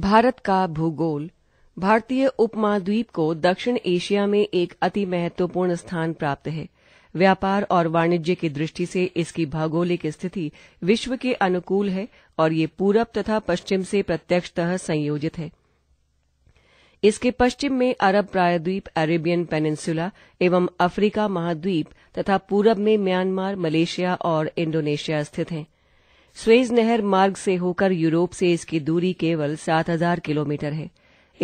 भारत का भूगोल भारतीय उपमहाद्वीप को दक्षिण एशिया में एक अति महत्वपूर्ण स्थान प्राप्त है व्यापार और वाणिज्य की दृष्टि से इसकी भौगोलिक स्थिति विश्व के अनुकूल है और ये पूरब तथा पश्चिम से प्रत्यक्षतः संयोजित है इसके पश्चिम में अरब प्रायद्वीप अरेबियन पेनिनसुला एवं अफ्रीका महाद्वीप तथा पूरब में म्यांमार मलेशिया और इंडोनेशिया स्थित हैं स्वेज नहर मार्ग से होकर यूरोप से इसकी दूरी केवल 7000 किलोमीटर है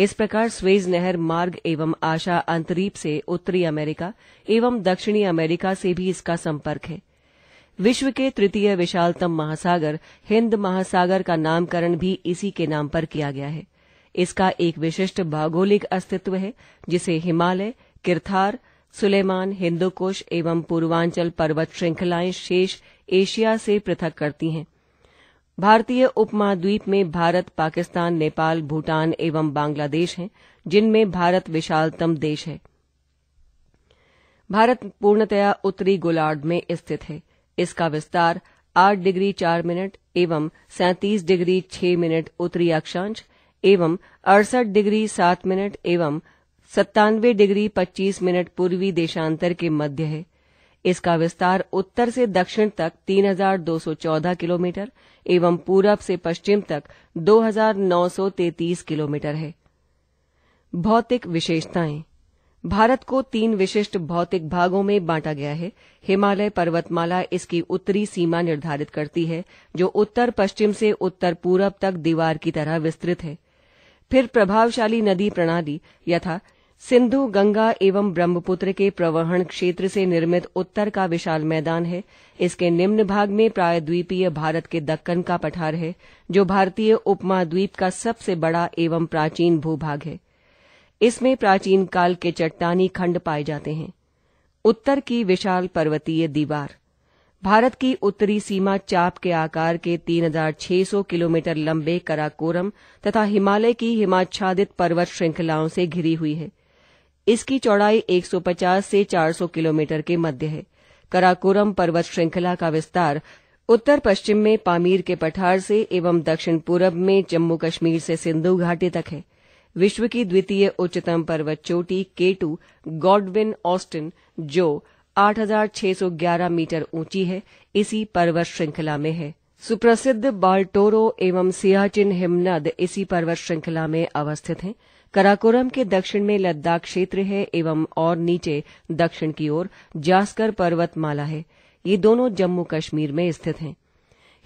इस प्रकार स्वेज नहर मार्ग एवं आशा अंतरीप से उत्तरी अमेरिका एवं दक्षिणी अमेरिका से भी इसका संपर्क है विश्व के तृतीय विशालतम महासागर हिंद महासागर का नामकरण भी इसी के नाम पर किया गया है इसका एक विशिष्ट भौगोलिक अस्तित्व है जिसे हिमालय किरथार सुलेमान हिंदुकुश एवं पूर्वांचल पर्वत श्रृंखलाएं शेष एशिया से पृथक करती हैं भारतीय उपमहाद्वीप में भारत पाकिस्तान नेपाल भूटान एवं बांग्लादेश हैं जिनमें भारत विशालतम देश है भारत पूर्णतया उत्तरी गोलार्ध में स्थित है इसका विस्तार 8 डिग्री 4 मिनट एवं 37 डिग्री 6 मिनट उत्तरी अक्षांश एवं अड़सठ डिग्री 7 मिनट एवं सत्तानवे डिग्री 25 मिनट पूर्वी देशांतर के मध्य है इसका विस्तार उत्तर से दक्षिण तक 3,214 किलोमीटर एवं पूरब से पश्चिम तक 2,933 किलोमीटर है भौतिक विशेषताएं भारत को तीन विशिष्ट भौतिक भागों में बांटा गया है हिमालय पर्वतमाला इसकी उत्तरी सीमा निर्धारित करती है जो उत्तर पश्चिम से उत्तर पूरब तक दीवार की तरह विस्तृत है फिर प्रभावशाली नदी प्रणाली यथा सिंधु गंगा एवं ब्रह्मपुत्र के प्रवहण क्षेत्र से निर्मित उत्तर का विशाल मैदान है इसके निम्न भाग में प्रायद्वीपीय भारत के दक्कन का पठार है जो भारतीय उपमहाद्वीप का सबसे बड़ा एवं प्राचीन भूभाग है इसमें प्राचीन काल के चट्टानी खंड पाए जाते हैं उत्तर की विशाल पर्वतीय दीवार भारत की उत्तरी सीमा चाप के आकार के 3,600 किलोमीटर लंबे कराकोरम तथा हिमालय की हिमाच्छादित पर्वत श्रृंखलाओं से घिरी हुई है इसकी चौड़ाई 150 से 400 किलोमीटर के मध्य है कराकोरम पर्वत श्रृंखला का विस्तार उत्तर पश्चिम में पामीर के पठार से एवं दक्षिण पूर्व में जम्मू कश्मीर से सिंधु घाटी तक है विश्व की द्वितीय उच्चतम पर्वत चोटी केटू गॉडविन ऑस्टिन जो 8,611 मीटर ऊंची है इसी पर्वत श्रृंखला में है सुप्रसिद्ध बाल्टोरो एवं सियाचिन हिमनद इसी पर्वत श्रृंखला में अवस्थित हैं कराकोरम के दक्षिण में लद्दाख क्षेत्र है एवं और नीचे दक्षिण की ओर जास्कर पर्वतमाला है ये दोनों जम्मू कश्मीर में स्थित हैं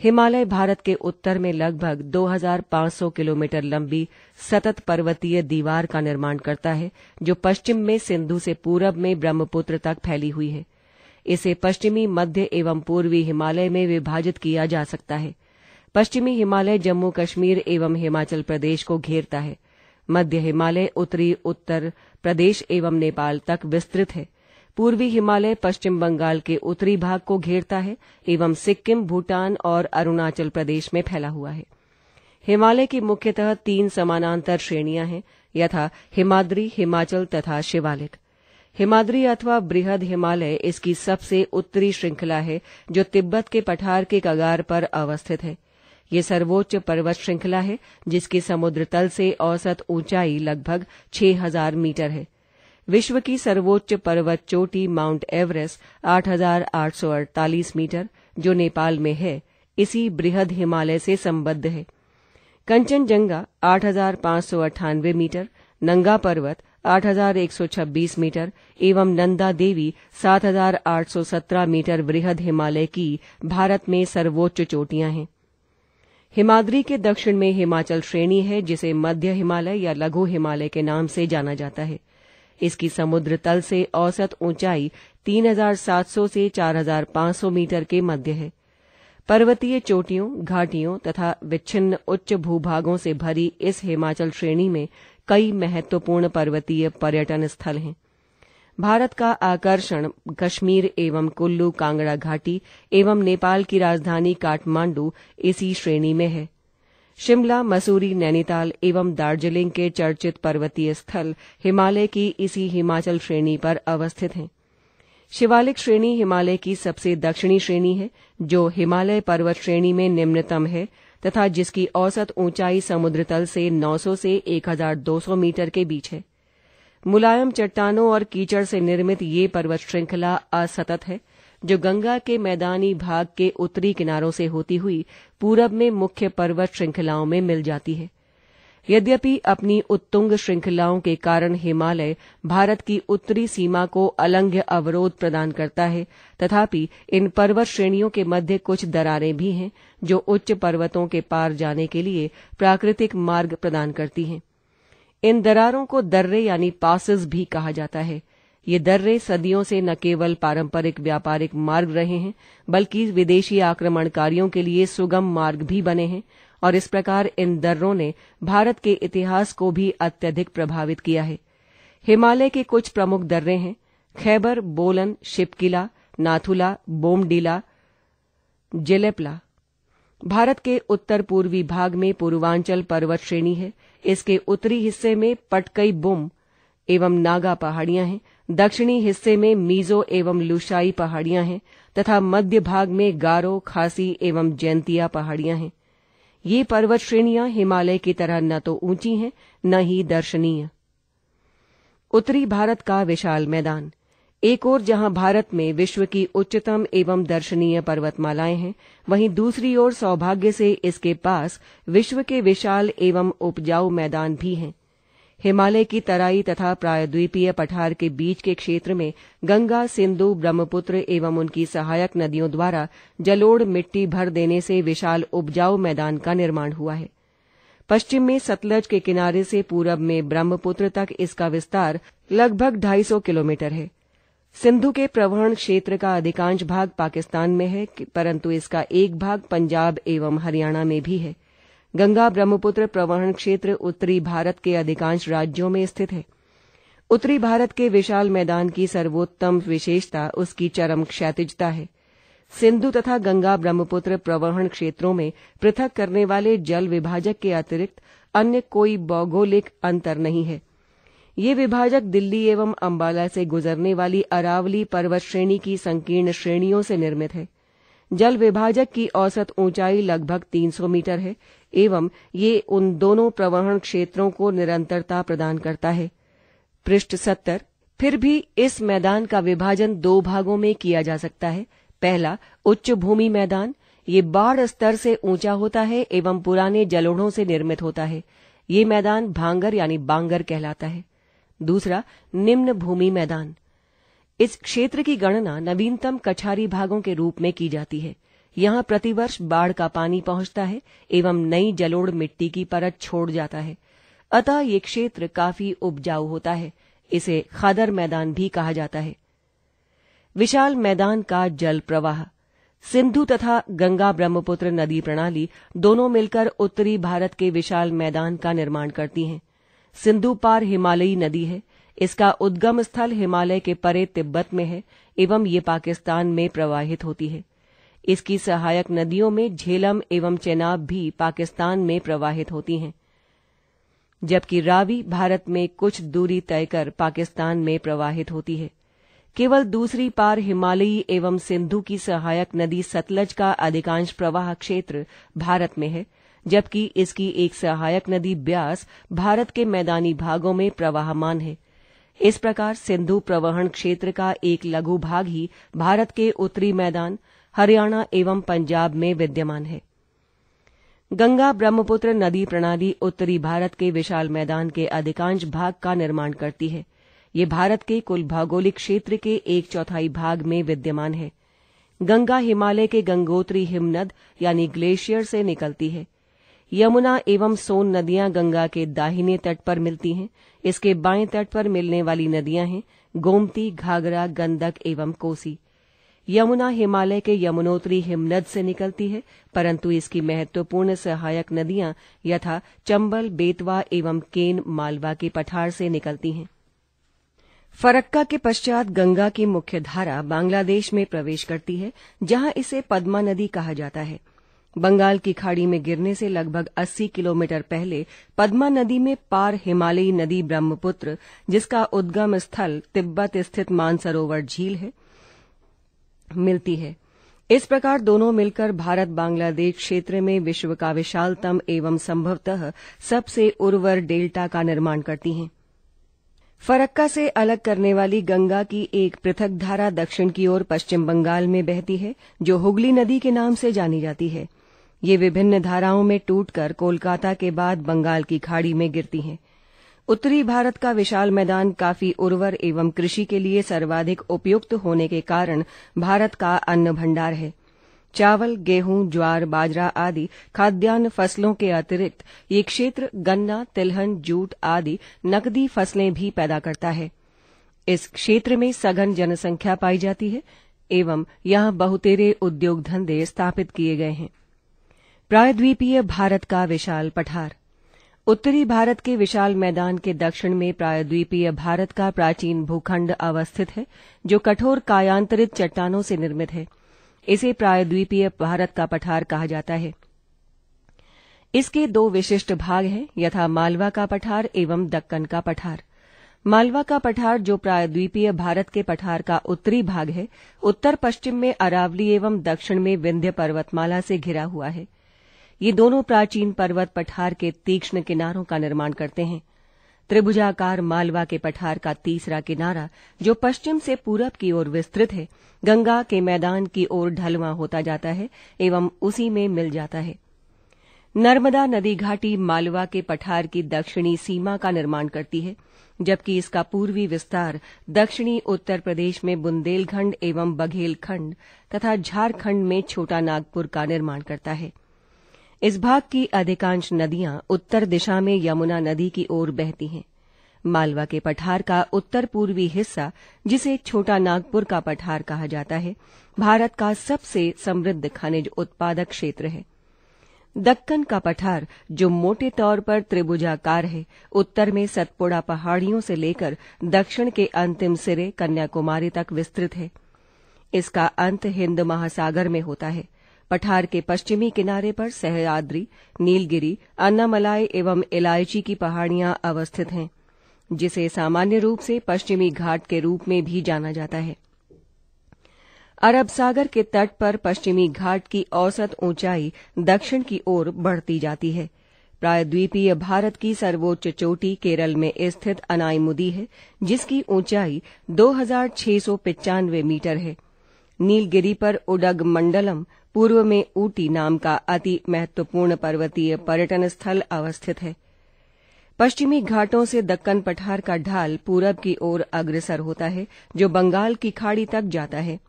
हिमालय भारत के उत्तर में लगभग 2,500 किलोमीटर लंबी सतत पर्वतीय दीवार का निर्माण करता है जो पश्चिम में सिंधु से पूरब में ब्रह्मपुत्र तक फैली हुई है इसे पश्चिमी मध्य एवं पूर्वी हिमालय में विभाजित किया जा सकता है पश्चिमी हिमालय जम्मू कश्मीर एवं हिमाचल प्रदेश को घेरता है मध्य हिमालय उत्तरी उत्तर प्रदेश एवं नेपाल तक विस्तृत है पूर्वी हिमालय पश्चिम बंगाल के उत्तरी भाग को घेरता है एवं सिक्किम भूटान और अरुणाचल प्रदेश में फैला हुआ है हिमालय की मुख्यतः तीन समानांतर श्रेणियां हैं यथा हिमाद्री हिमाचल तथा शिवालिक हिमाद्री अथवा बृहद हिमालय इसकी सबसे उत्तरी श्रृंखला है जो तिब्बत के पठार के कगार पर अवस्थित है ये सर्वोच्च पर्वत श्रृंखला है जिसकी समुद्र तल से औसत ऊंचाई लगभग 6000 मीटर है विश्व की सर्वोच्च पर्वत चोटी माउंट एवरेस्ट 8,848 मीटर जो नेपाल में है इसी बृहद हिमालय से संबद्ध है कंचनजंगा 8,598 मीटर नंगा पर्वत 8,126 मीटर एवं नंदा देवी 7,817 मीटर वृहद हिमालय की भारत में सर्वोच्च चोटियां हैं हिमाद्री के दक्षिण में हिमाचल श्रेणी है जिसे मध्य हिमालय या लघु हिमालय के नाम से जाना जाता है इसकी समुद्र तल से औसत ऊंचाई 3,700 से 4,500 मीटर के मध्य है पर्वतीय चोटियों घाटियों तथा विच्छिन्न उच्च भूभागों से भरी इस हिमाचल श्रेणी में कई महत्वपूर्ण पर्वतीय पर्यटन स्थल हैं भारत का आकर्षण कश्मीर एवं कुल्लू कांगड़ा घाटी एवं नेपाल की राजधानी काठमांडू इसी श्रेणी में है शिमला मसूरी नैनीताल एवं दार्जिलिंग के चर्चित पर्वतीय स्थल हिमालय की इसी हिमाचल श्रेणी पर अवस्थित हैं शिवालिक श्रेणी हिमालय की सबसे दक्षिणी श्रेणी है जो हिमालय पर्वत श्रेणी में निम्नतम है तथा जिसकी औसत ऊंचाई समुद्र तल से 900 से 1200 मीटर के बीच है मुलायम चट्टानों और कीचड़ से निर्मित ये पर्वत श्रृंखला असतत है जो गंगा के मैदानी भाग के उत्तरी किनारों से होती हुई पूरब में मुख्य पर्वत श्रृंखलाओं में मिल जाती है यद्यपि अपनी उत्तुंग श्रृंखलाओं के कारण हिमालय भारत की उत्तरी सीमा को अलंघ्य अवरोध प्रदान करता है तथापि इन पर्वत श्रेणियों के मध्य कुछ दरारें भी हैं जो उच्च पर्वतों के पार जाने के लिए प्राकृतिक मार्ग प्रदान करती हैं इन दरारों को दर्रे यानी पासिस भी कहा जाता है ये दर्रे सदियों से न केवल पारंपरिक व्यापारिक मार्ग रहे हैं बल्कि विदेशी आक्रमणकारियों के लिए सुगम मार्ग भी बने हैं और इस प्रकार इन दर्रों ने भारत के इतिहास को भी अत्यधिक प्रभावित किया है हिमालय के कुछ प्रमुख दर्रे हैं खैबर बोलन शिपकिला नाथुला बोमडीला जिलेपला भारत के उत्तर पूर्वी भाग में पूर्वांचल पर्वत श्रेणी है इसके उत्तरी हिस्से में पटकई बुम एवं नागा पहाड़ियां हैं दक्षिणी हिस्से में मीजो एवं लुशाई पहाड़ियां हैं तथा मध्य भाग में गारो खासी एवं जैंतिया पहाड़ियां हैं ये पर्वत श्रेणियां हिमालय की तरह न तो ऊंची हैं न ही दर्शनीय उत्तरी भारत का विशाल मैदान एक ओर जहां भारत में विश्व की उच्चतम एवं दर्शनीय पर्वतमालाएं हैं वहीं दूसरी ओर सौभाग्य से इसके पास विश्व के विशाल एवं उपजाऊ मैदान भी हैं हिमालय की तराई तथा प्रायद्वीपीय पठार के बीच के क्षेत्र में गंगा सिंधु ब्रह्मपुत्र एवं उनकी सहायक नदियों द्वारा जलोढ़ मिट्टी भर देने से विशाल उपजाऊ मैदान का निर्माण हुआ है पश्चिम में सतलज के किनारे से पूरब में ब्रह्मपुत्र तक इसका विस्तार लगभग 250 किलोमीटर है सिंधु के प्रवहण क्षेत्र का अधिकांश भाग पाकिस्तान में है परंतु इसका एक भाग पंजाब एवं हरियाणा में भी है गंगा ब्रह्मपुत्र प्रवहन क्षेत्र उत्तरी भारत के अधिकांश राज्यों में स्थित है उत्तरी भारत के विशाल मैदान की सर्वोत्तम विशेषता उसकी चरम क्षैतिजता है सिंधु तथा गंगा ब्रह्मपुत्र प्रवहन क्षेत्रों में पृथक करने वाले जल विभाजक के अतिरिक्त अन्य कोई भौगोलिक अंतर नहीं है ये विभाजक दिल्ली एवं अंबाला से गुजरने वाली अरावली पर्वत श्रेणी की संकीर्ण श्रेणियों से निर्मित है जल विभाजक की औसत ऊंचाई लगभग 300 मीटर है एवं ये उन दोनों प्रवहन क्षेत्रों को निरंतरता प्रदान करता है पृष्ठ सत्तर फिर भी इस मैदान का विभाजन दो भागों में किया जा सकता है पहला उच्च भूमि मैदान ये बाढ़ स्तर से ऊंचा होता है एवं पुराने जलोढ़ों से निर्मित होता है ये मैदान भांगर यानी बांगर कहलाता है दूसरा निम्न भूमि मैदान इस क्षेत्र की गणना नवीनतम कछारी भागों के रूप में की जाती है यहाँ प्रतिवर्ष बाढ़ का पानी पहुंचता है एवं नई जलोढ़ मिट्टी की परत छोड़ जाता है अतः ये क्षेत्र काफी उपजाऊ होता है इसे खादर मैदान भी कहा जाता है विशाल मैदान का जल प्रवाह सिंधु तथा गंगा ब्रह्मपुत्र नदी प्रणाली दोनों मिलकर उत्तरी भारत के विशाल मैदान का निर्माण करती हैं सिंधु पार हिमालयी नदी है इसका उद्गम स्थल हिमालय के परे तिब्बत में है एवं ये पाकिस्तान में प्रवाहित होती है इसकी सहायक नदियों में झेलम एवं चेनाब भी पाकिस्तान में प्रवाहित होती हैं जबकि रावी भारत में कुछ दूरी तय कर पाकिस्तान में प्रवाहित होती है केवल दूसरी पार हिमालयी एवं सिंधु की सहायक नदी सतलज का अधिकांश प्रवाह क्षेत्र भारत में है जबकि इसकी एक सहायक नदी ब्यास भारत के मैदानी भागों में प्रवाहमान है इस प्रकार सिंधु प्रवहन क्षेत्र का एक लघु भाग ही भारत के उत्तरी मैदान हरियाणा एवं पंजाब में विद्यमान है गंगा ब्रह्मपुत्र नदी प्रणाली उत्तरी भारत के विशाल मैदान के अधिकांश भाग का निर्माण करती है ये भारत के कुल भौगोलिक क्षेत्र के एक चौथाई भाग में विद्यमान है गंगा हिमालय के गंगोत्री हिमनद यानी ग्लेशियर से निकलती है यमुना एवं सोन नदियां गंगा के दाहिने तट पर मिलती हैं इसके बाएं तट पर मिलने वाली नदियां हैं गोमती घाघरा गंदक एवं कोसी यमुना हिमालय के यमुनोत्री हिमनद से निकलती है परंतु इसकी महत्वपूर्ण सहायक नदियां यथा चंबल बेतवा एवं केन मालवा के पठार से निकलती हैं फरक्का के पश्चात गंगा की मुख्य धारा बांग्लादेश में प्रवेश करती है जहां इसे पद्मा नदी कहा जाता है बंगाल की खाड़ी में गिरने से लगभग 80 किलोमीटर पहले पद्मा नदी में पार हिमालयी नदी ब्रह्मपुत्र जिसका उद्गम स्थल तिब्बत स्थित मानसरोवर झील है मिलती है इस प्रकार दोनों मिलकर भारत बांग्लादेश क्षेत्र में विश्व का विशालतम एवं संभवतः सबसे उर्वर डेल्टा का निर्माण करती हैं फरक्का से अलग करने वाली गंगा की एक पृथक धारा दक्षिण की ओर पश्चिम बंगाल में बहती है जो हुगली नदी के नाम से जानी जाती है ये विभिन्न धाराओं में टूटकर कोलकाता के बाद बंगाल की खाड़ी में गिरती हैं उत्तरी भारत का विशाल मैदान काफी उर्वर एवं कृषि के लिए सर्वाधिक उपयुक्त होने के कारण भारत का अन्न भंडार है चावल गेहूं ज्वार बाजरा आदि खाद्यान्न फसलों के अतिरिक्त ये क्षेत्र गन्ना तिलहन जूट आदि नकदी फसलें भी पैदा करता है इस क्षेत्र में सघन जनसंख्या पाई जाती है एवं यहां बहुतेरे उद्योग धंधे स्थापित किए गए हैं प्रायद्वीपीय भारत का विशाल पठार उत्तरी भारत के विशाल मैदान के दक्षिण में प्रायद्वीपीय भारत का प्राचीन भूखंड अवस्थित है जो कठोर कायांतरित चट्टानों से निर्मित है इसे प्रायद्वीपीय भारत का पठार कहा जाता है इसके दो विशिष्ट भाग हैं यथा मालवा का पठार एवं दक्कन का पठार मालवा का पठार जो प्रायद्वीपीय भारत के पठार का उत्तरी भाग है उत्तर पश्चिम में अरावली एवं दक्षिण में विंध्य पर्वतमाला से घिरा हुआ है ये दोनों प्राचीन पर्वत पठार के तीक्ष्ण किनारों का निर्माण करते हैं त्रिभुजाकार मालवा के पठार का तीसरा किनारा जो पश्चिम से पूरब की ओर विस्तृत है गंगा के मैदान की ओर ढलवा होता जाता है एवं उसी में मिल जाता है नर्मदा नदी घाटी मालवा के पठार की दक्षिणी सीमा का निर्माण करती है जबकि इसका पूर्वी विस्तार दक्षिणी उत्तर प्रदेश में बुंदेलखंड एवं बघेलखंड तथा झारखंड में छोटा नागपुर का निर्माण करता है इस भाग की अधिकांश नदियां उत्तर दिशा में यमुना नदी की ओर बहती हैं मालवा के पठार का उत्तर पूर्वी हिस्सा जिसे छोटा नागपुर का पठार कहा जाता है भारत का सबसे समृद्ध खनिज उत्पादक क्षेत्र है दक्कन का पठार जो मोटे तौर पर त्रिभुजाकार है उत्तर में सतपुड़ा पहाड़ियों से लेकर दक्षिण के अंतिम सिरे कन्याकुमारी तक विस्तृत है इसका अंत हिंद महासागर में होता है पठार के पश्चिमी किनारे पर सहयाद्री नीलगिरी अन्नामलाई एवं इलायची की पहाड़ियां अवस्थित हैं जिसे सामान्य रूप से पश्चिमी घाट के रूप में भी जाना जाता है अरब सागर के तट पर पश्चिमी घाट की औसत ऊंचाई दक्षिण की ओर बढ़ती जाती है प्रायद्वीपीय भारत की सर्वोच्च चोटी केरल में स्थित अनाईमुदी है जिसकी ऊंचाई दो मीटर है नीलगिरी पर उडग मंडलम पूर्व में ऊटी नाम का अति महत्वपूर्ण पर्वतीय पर्यटन स्थल अवस्थित है पश्चिमी घाटों से दक्कन पठार का ढाल पूरब की ओर अग्रसर होता है जो बंगाल की खाड़ी तक जाता है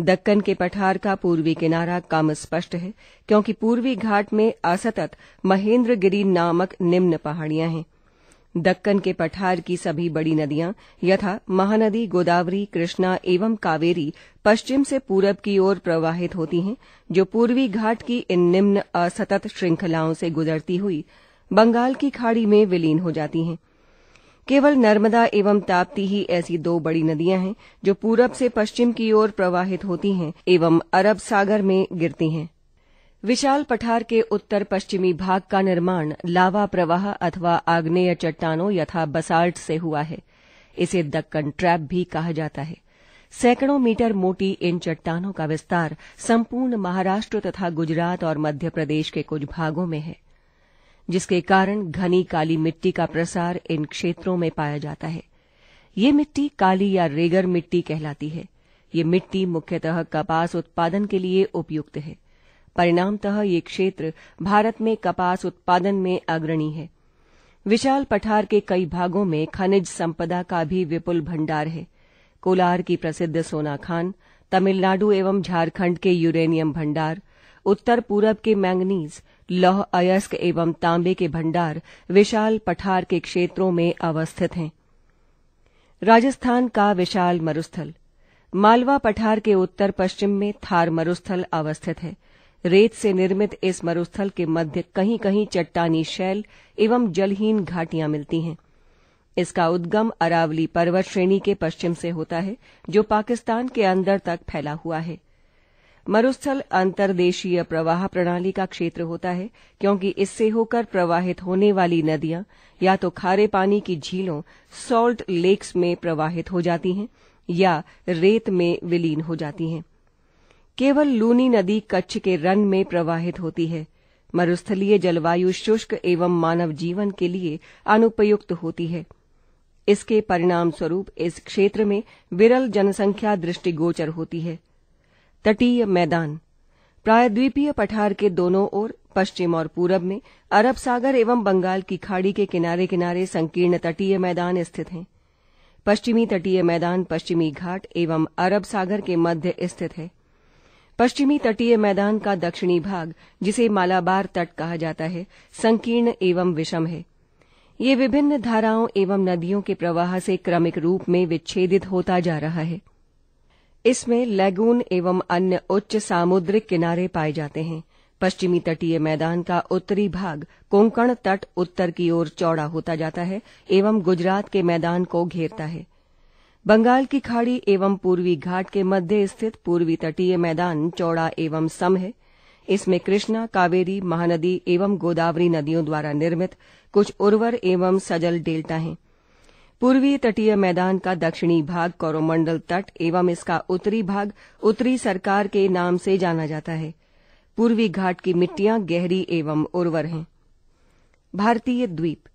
दक्कन के पठार का पूर्वी किनारा कम स्पष्ट है क्योंकि पूर्वी घाट में असतत महेंद्रगिरी नामक निम्न पहाड़ियां हैं दक्कन के पठार की सभी बड़ी नदियां यथा महानदी गोदावरी कृष्णा एवं कावेरी पश्चिम से पूरब की ओर प्रवाहित होती हैं जो पूर्वी घाट की इन निम्न असतत श्रृंखलाओं से गुजरती हुई बंगाल की खाड़ी में विलीन हो जाती हैं केवल नर्मदा एवं ताप्ती ही ऐसी दो बड़ी नदियां हैं जो पूरब से पश्चिम की ओर प्रवाहित होती हैं एवं अरब सागर में गिरती हैं विशाल पठार के उत्तर पश्चिमी भाग का निर्माण लावा प्रवाह अथवा आग्नेय चट्टानों यथा बसाल्ट से हुआ है इसे दक्कन ट्रैप भी कहा जाता है सैकड़ों मीटर मोटी इन चट्टानों का विस्तार संपूर्ण महाराष्ट्र तथा गुजरात और मध्य प्रदेश के कुछ भागों में है जिसके कारण घनी काली मिट्टी का प्रसार इन क्षेत्रों में पाया जाता है ये मिट्टी काली या रेगर मिट्टी कहलाती है ये मिट्टी मुख्यतः कपास उत्पादन के लिए उपयुक्त है परिणामतः ये क्षेत्र भारत में कपास उत्पादन में अग्रणी है विशाल पठार के कई भागों में खनिज संपदा का भी विपुल भंडार है कोलार की प्रसिद्ध सोना खान तमिलनाडु एवं झारखंड के यूरेनियम भंडार उत्तर पूरब के मैंगनीज लौह अयस्क एवं तांबे के भंडार विशाल पठार के क्षेत्रों में अवस्थित हैं राजस्थान का विशाल मरुस्थल मालवा पठार के उत्तर पश्चिम में थार मरुस्थल अवस्थित है रेत से निर्मित इस मरुस्थल के मध्य कहीं कहीं चट्टानी शैल एवं जलहीन घाटियां मिलती हैं इसका उद्गम अरावली पर्वत श्रेणी के पश्चिम से होता है जो पाकिस्तान के अंदर तक फैला हुआ है मरुस्थल अंतर्देशीय प्रवाह प्रणाली का क्षेत्र होता है क्योंकि इससे होकर प्रवाहित होने वाली नदियां या तो खारे पानी की झीलों सॉल्ट लेक्स में प्रवाहित हो जाती हैं या रेत में विलीन हो जाती हैं केवल लूनी नदी कच्छ के रन में प्रवाहित होती है मरुस्थलीय जलवायु शुष्क एवं मानव जीवन के लिए अनुपयुक्त होती है इसके परिणाम स्वरूप इस क्षेत्र में विरल जनसंख्या दृष्टिगोचर होती है तटीय मैदान प्रायद्वीपीय पठार के दोनों ओर पश्चिम और पूरब में अरब सागर एवं बंगाल की खाड़ी के किनारे किनारे संकीर्ण तटीय मैदान स्थित हैं पश्चिमी तटीय मैदान पश्चिमी घाट एवं अरब सागर के मध्य स्थित है पश्चिमी तटीय मैदान का दक्षिणी भाग जिसे मालाबार तट कहा जाता है संकीर्ण एवं विषम है ये विभिन्न धाराओं एवं नदियों के प्रवाह से क्रमिक रूप में विच्छेदित होता जा रहा है इसमें लैगून एवं अन्य उच्च सामुद्रिक किनारे पाए जाते हैं पश्चिमी तटीय मैदान का उत्तरी भाग कोंकण तट उत्तर की ओर चौड़ा होता जाता है एवं गुजरात के मैदान को घेरता है बंगाल की खाड़ी एवं पूर्वी घाट के मध्य स्थित पूर्वी तटीय मैदान चौड़ा एवं सम है इसमें कृष्णा कावेरी महानदी एवं गोदावरी नदियों द्वारा निर्मित कुछ उर्वर एवं सजल डेल्टा हैं पूर्वी तटीय मैदान का दक्षिणी भाग कौरोमंडल तट एवं इसका उत्तरी भाग उत्तरी सरकार के नाम से जाना जाता है पूर्वी घाट की मिट्टियां गहरी एवं उर्वर हैं भारतीय द्वीप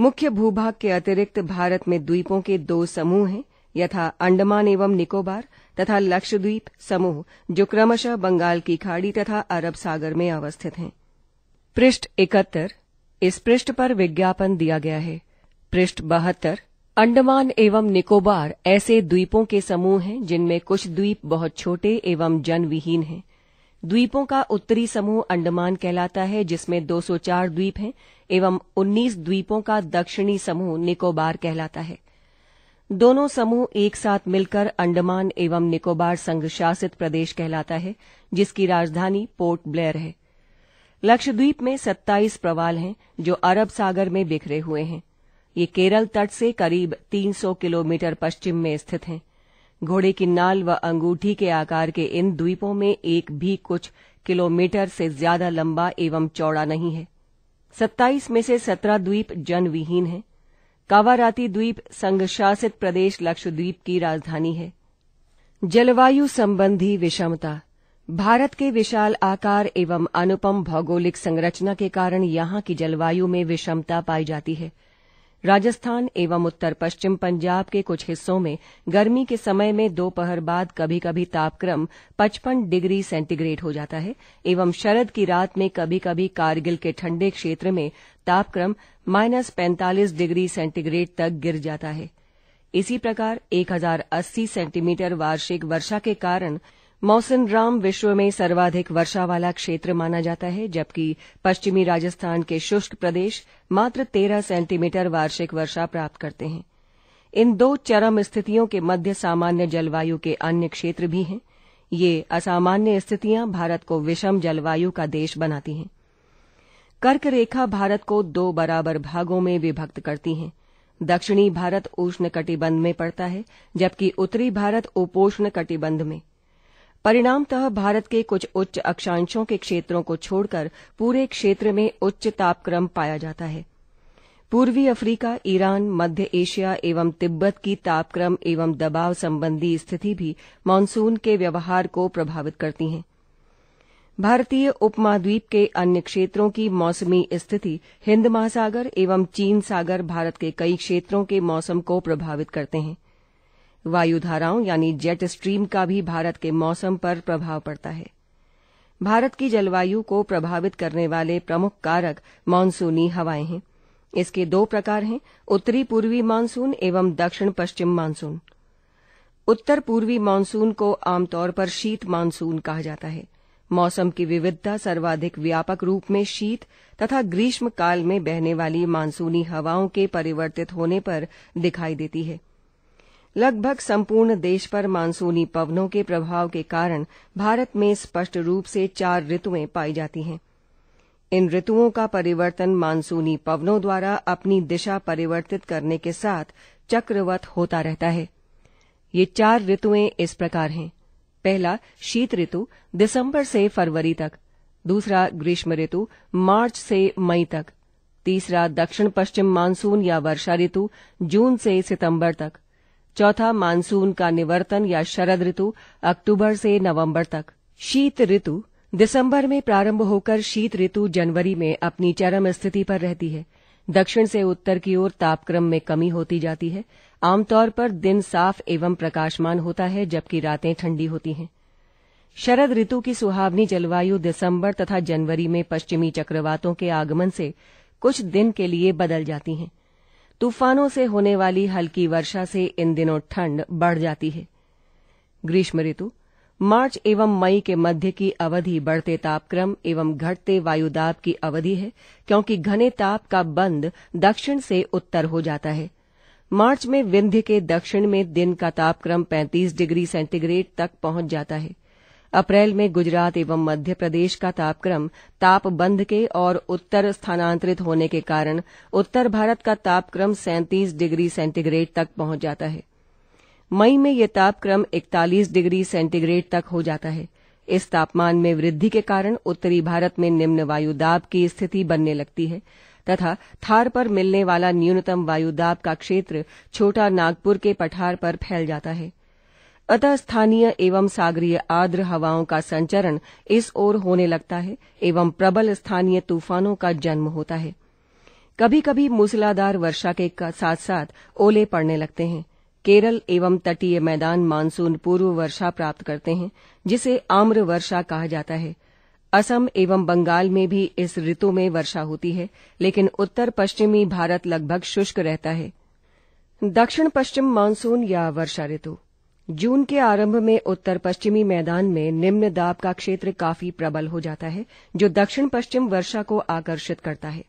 मुख्य भूभाग के अतिरिक्त भारत में द्वीपों के दो समूह हैं यथा अंडमान एवं निकोबार तथा लक्षद्वीप समूह जो क्रमशः बंगाल की खाड़ी तथा अरब सागर में अवस्थित हैं पृष्ठ इकहत्तर इस पृष्ठ पर विज्ञापन दिया गया है पृष्ठ बहत्तर अंडमान एवं निकोबार ऐसे द्वीपों के समूह हैं जिनमें कुछ द्वीप बहुत छोटे एवं जनविहीन हैं द्वीपों का उत्तरी समूह अंडमान कहलाता है जिसमें 204 द्वीप हैं एवं 19 द्वीपों का दक्षिणी समूह निकोबार कहलाता है दोनों समूह एक साथ मिलकर अंडमान एवं निकोबार संघ शासित प्रदेश कहलाता है जिसकी राजधानी पोर्ट ब्लेयर है लक्षद्वीप में 27 प्रवाल हैं जो अरब सागर में बिखरे हुए हैं ये केरल तट से करीब 300 किलोमीटर पश्चिम में स्थित हैं घोड़े की नाल व अंगूठी के आकार के इन द्वीपों में एक भी कुछ किलोमीटर से ज्यादा लंबा एवं चौड़ा नहीं है 27 में से 17 द्वीप जनविहीन हैं कावाराती द्वीप संघ शासित प्रदेश लक्षद्वीप की राजधानी है जलवायु संबंधी विषमता भारत के विशाल आकार एवं अनुपम भौगोलिक संरचना के कारण यहाँ की जलवायु में विषमता पाई जाती है राजस्थान एवं उत्तर पश्चिम पंजाब के कुछ हिस्सों में गर्मी के समय में दोपहर बाद कभी कभी तापक्रम 55 डिग्री सेंटीग्रेड हो जाता है एवं शरद की रात में कभी कभी कारगिल के ठंडे क्षेत्र में तापक्रम माइनस पैंतालीस डिग्री सेंटीग्रेड तक गिर जाता है इसी प्रकार 1080 सेंटीमीटर वार्षिक वर्षा के कारण राम विश्व में सर्वाधिक वर्षा वाला क्षेत्र माना जाता है जबकि पश्चिमी राजस्थान के शुष्क प्रदेश मात्र 13 सेंटीमीटर वार्षिक वर्षा प्राप्त करते हैं इन दो चरम स्थितियों के मध्य सामान्य जलवायु के अन्य क्षेत्र भी हैं ये असामान्य स्थितियां भारत को विषम जलवायु का देश बनाती हैं कर्क रेखा भारत को दो बराबर भागों में विभक्त करती हैं दक्षिणी भारत उष्ण कटिबंध में पड़ता है जबकि उत्तरी भारत उपोष्ण कटिबंध में परिणामतः भारत के कुछ उच्च अक्षांशों के क्षेत्रों को छोड़कर पूरे क्षेत्र में उच्च तापक्रम पाया जाता है पूर्वी अफ्रीका ईरान मध्य एशिया एवं तिब्बत की तापक्रम एवं दबाव संबंधी स्थिति भी मानसून के व्यवहार को प्रभावित करती हैं भारतीय उपमहाद्वीप के अन्य क्षेत्रों की मौसमी स्थिति हिंद महासागर एवं चीन सागर भारत के कई क्षेत्रों के मौसम को प्रभावित करते हैं वायु धाराओं यानी जेट स्ट्रीम का भी भारत के मौसम पर प्रभाव पड़ता है भारत की जलवायु को प्रभावित करने वाले प्रमुख कारक मानसूनी हवाएं हैं इसके दो प्रकार हैं उत्तरी पूर्वी मानसून एवं दक्षिण पश्चिम मानसून उत्तर पूर्वी मानसून को आमतौर पर शीत मानसून कहा जाता है मौसम की विविधता सर्वाधिक व्यापक रूप में शीत तथा ग्रीष्म काल में बहने वाली मानसूनी हवाओं के परिवर्तित होने पर दिखाई देती है लगभग संपूर्ण देश पर मानसूनी पवनों के प्रभाव के कारण भारत में स्पष्ट रूप से चार ऋतुएं पाई जाती हैं इन ऋतुओं का परिवर्तन मानसूनी पवनों द्वारा अपनी दिशा परिवर्तित करने के साथ चक्रवत होता रहता है ये चार ऋतुएं इस प्रकार हैं पहला शीत ऋतु दिसंबर से फरवरी तक दूसरा ग्रीष्म ऋतु मार्च से मई तक तीसरा दक्षिण पश्चिम मानसून या वर्षा ऋतु जून से सितंबर तक चौथा मानसून का निवर्तन या शरद ऋतु अक्टूबर से नवंबर तक शीत ऋतु दिसंबर में प्रारंभ होकर शीत ऋतु जनवरी में अपनी चरम स्थिति पर रहती है दक्षिण से उत्तर की ओर तापक्रम में कमी होती जाती है आमतौर पर दिन साफ एवं प्रकाशमान होता है जबकि रातें ठंडी होती हैं शरद ऋतु की सुहावनी जलवायु दिसंबर तथा जनवरी में पश्चिमी चक्रवातों के आगमन से कुछ दिन के लिए बदल जाती हैं तूफानों से होने वाली हल्की वर्षा से इन दिनों ठंड बढ़ जाती है ग्रीष्म ऋतु मार्च एवं मई के मध्य की अवधि बढ़ते तापक्रम एवं घटते वायुदाब की अवधि है क्योंकि घने ताप का बंद दक्षिण से उत्तर हो जाता है मार्च में विंध्य के दक्षिण में दिन का तापक्रम 35 डिग्री सेंटीग्रेड तक पहुंच जाता है अप्रैल में गुजरात एवं मध्य प्रदेश का तापक्रम बंद के और उत्तर स्थानांतरित होने के कारण उत्तर भारत का तापक्रम सैंतीस डिग्री सेंटीग्रेड तक पहुंच जाता है मई में यह तापक्रम 41 डिग्री सेंटीग्रेड तक हो जाता है इस तापमान में वृद्धि के कारण उत्तरी भारत में निम्न वायु दाब की स्थिति बनने लगती है तथा थार पर मिलने वाला न्यूनतम वायु दाब का क्षेत्र छोटा नागपुर के पठार पर फैल जाता है अतः स्थानीय एवं सागरीय आर्द्र हवाओं का संचरण इस ओर होने लगता है एवं प्रबल स्थानीय तूफानों का जन्म होता है कभी कभी मूसलाधार वर्षा के साथ साथ ओले पड़ने लगते हैं केरल एवं तटीय मैदान मानसून पूर्व वर्षा प्राप्त करते हैं जिसे आम्र वर्षा कहा जाता है असम एवं बंगाल में भी इस ऋतु में वर्षा होती है लेकिन उत्तर पश्चिमी भारत लगभग शुष्क रहता है दक्षिण पश्चिम मानसून या वर्षा ऋतु जून के आरंभ में उत्तर पश्चिमी मैदान में निम्न दाब का क्षेत्र काफी प्रबल हो जाता है जो दक्षिण पश्चिम वर्षा को आकर्षित करता है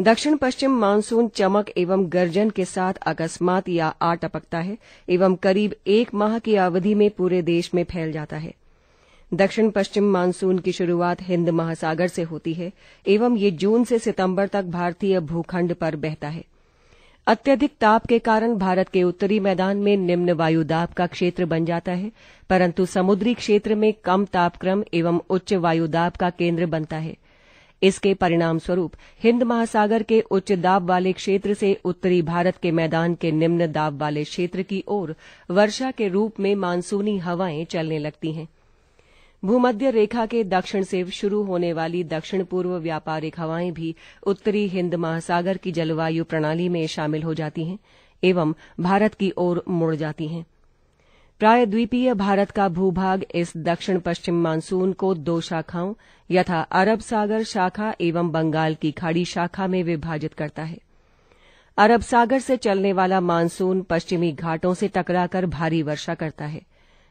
दक्षिण पश्चिम मानसून चमक एवं गर्जन के साथ अकस्मात या आ टपकता है एवं करीब एक माह की अवधि में पूरे देश में फैल जाता है दक्षिण पश्चिम मानसून की शुरुआत हिंद महासागर से होती है एवं ये जून से सितंबर तक भारतीय भूखंड पर बहता है अत्यधिक ताप के कारण भारत के उत्तरी मैदान में निम्न वायु दाब का क्षेत्र बन जाता है परंतु समुद्री क्षेत्र में कम तापक्रम एवं उच्च वायु दाब का केंद्र बनता है इसके परिणाम स्वरूप हिंद महासागर के उच्च दाब वाले क्षेत्र से उत्तरी भारत के मैदान के निम्न दाब वाले क्षेत्र की ओर वर्षा के रूप में मानसूनी हवाएं चलने लगती हैं भूमध्य रेखा के दक्षिण से शुरू होने वाली दक्षिण पूर्व व्यापारिक हवाएं भी उत्तरी हिंद महासागर की जलवायु प्रणाली में शामिल हो जाती हैं एवं भारत की ओर मुड़ जाती हैं प्राय द्वीपीय भारत का भूभाग इस दक्षिण पश्चिम मानसून को दो शाखाओं यथा अरब सागर शाखा एवं बंगाल की खाड़ी शाखा में विभाजित करता है अरब सागर से चलने वाला मानसून पश्चिमी घाटों से टकराकर भारी वर्षा करता है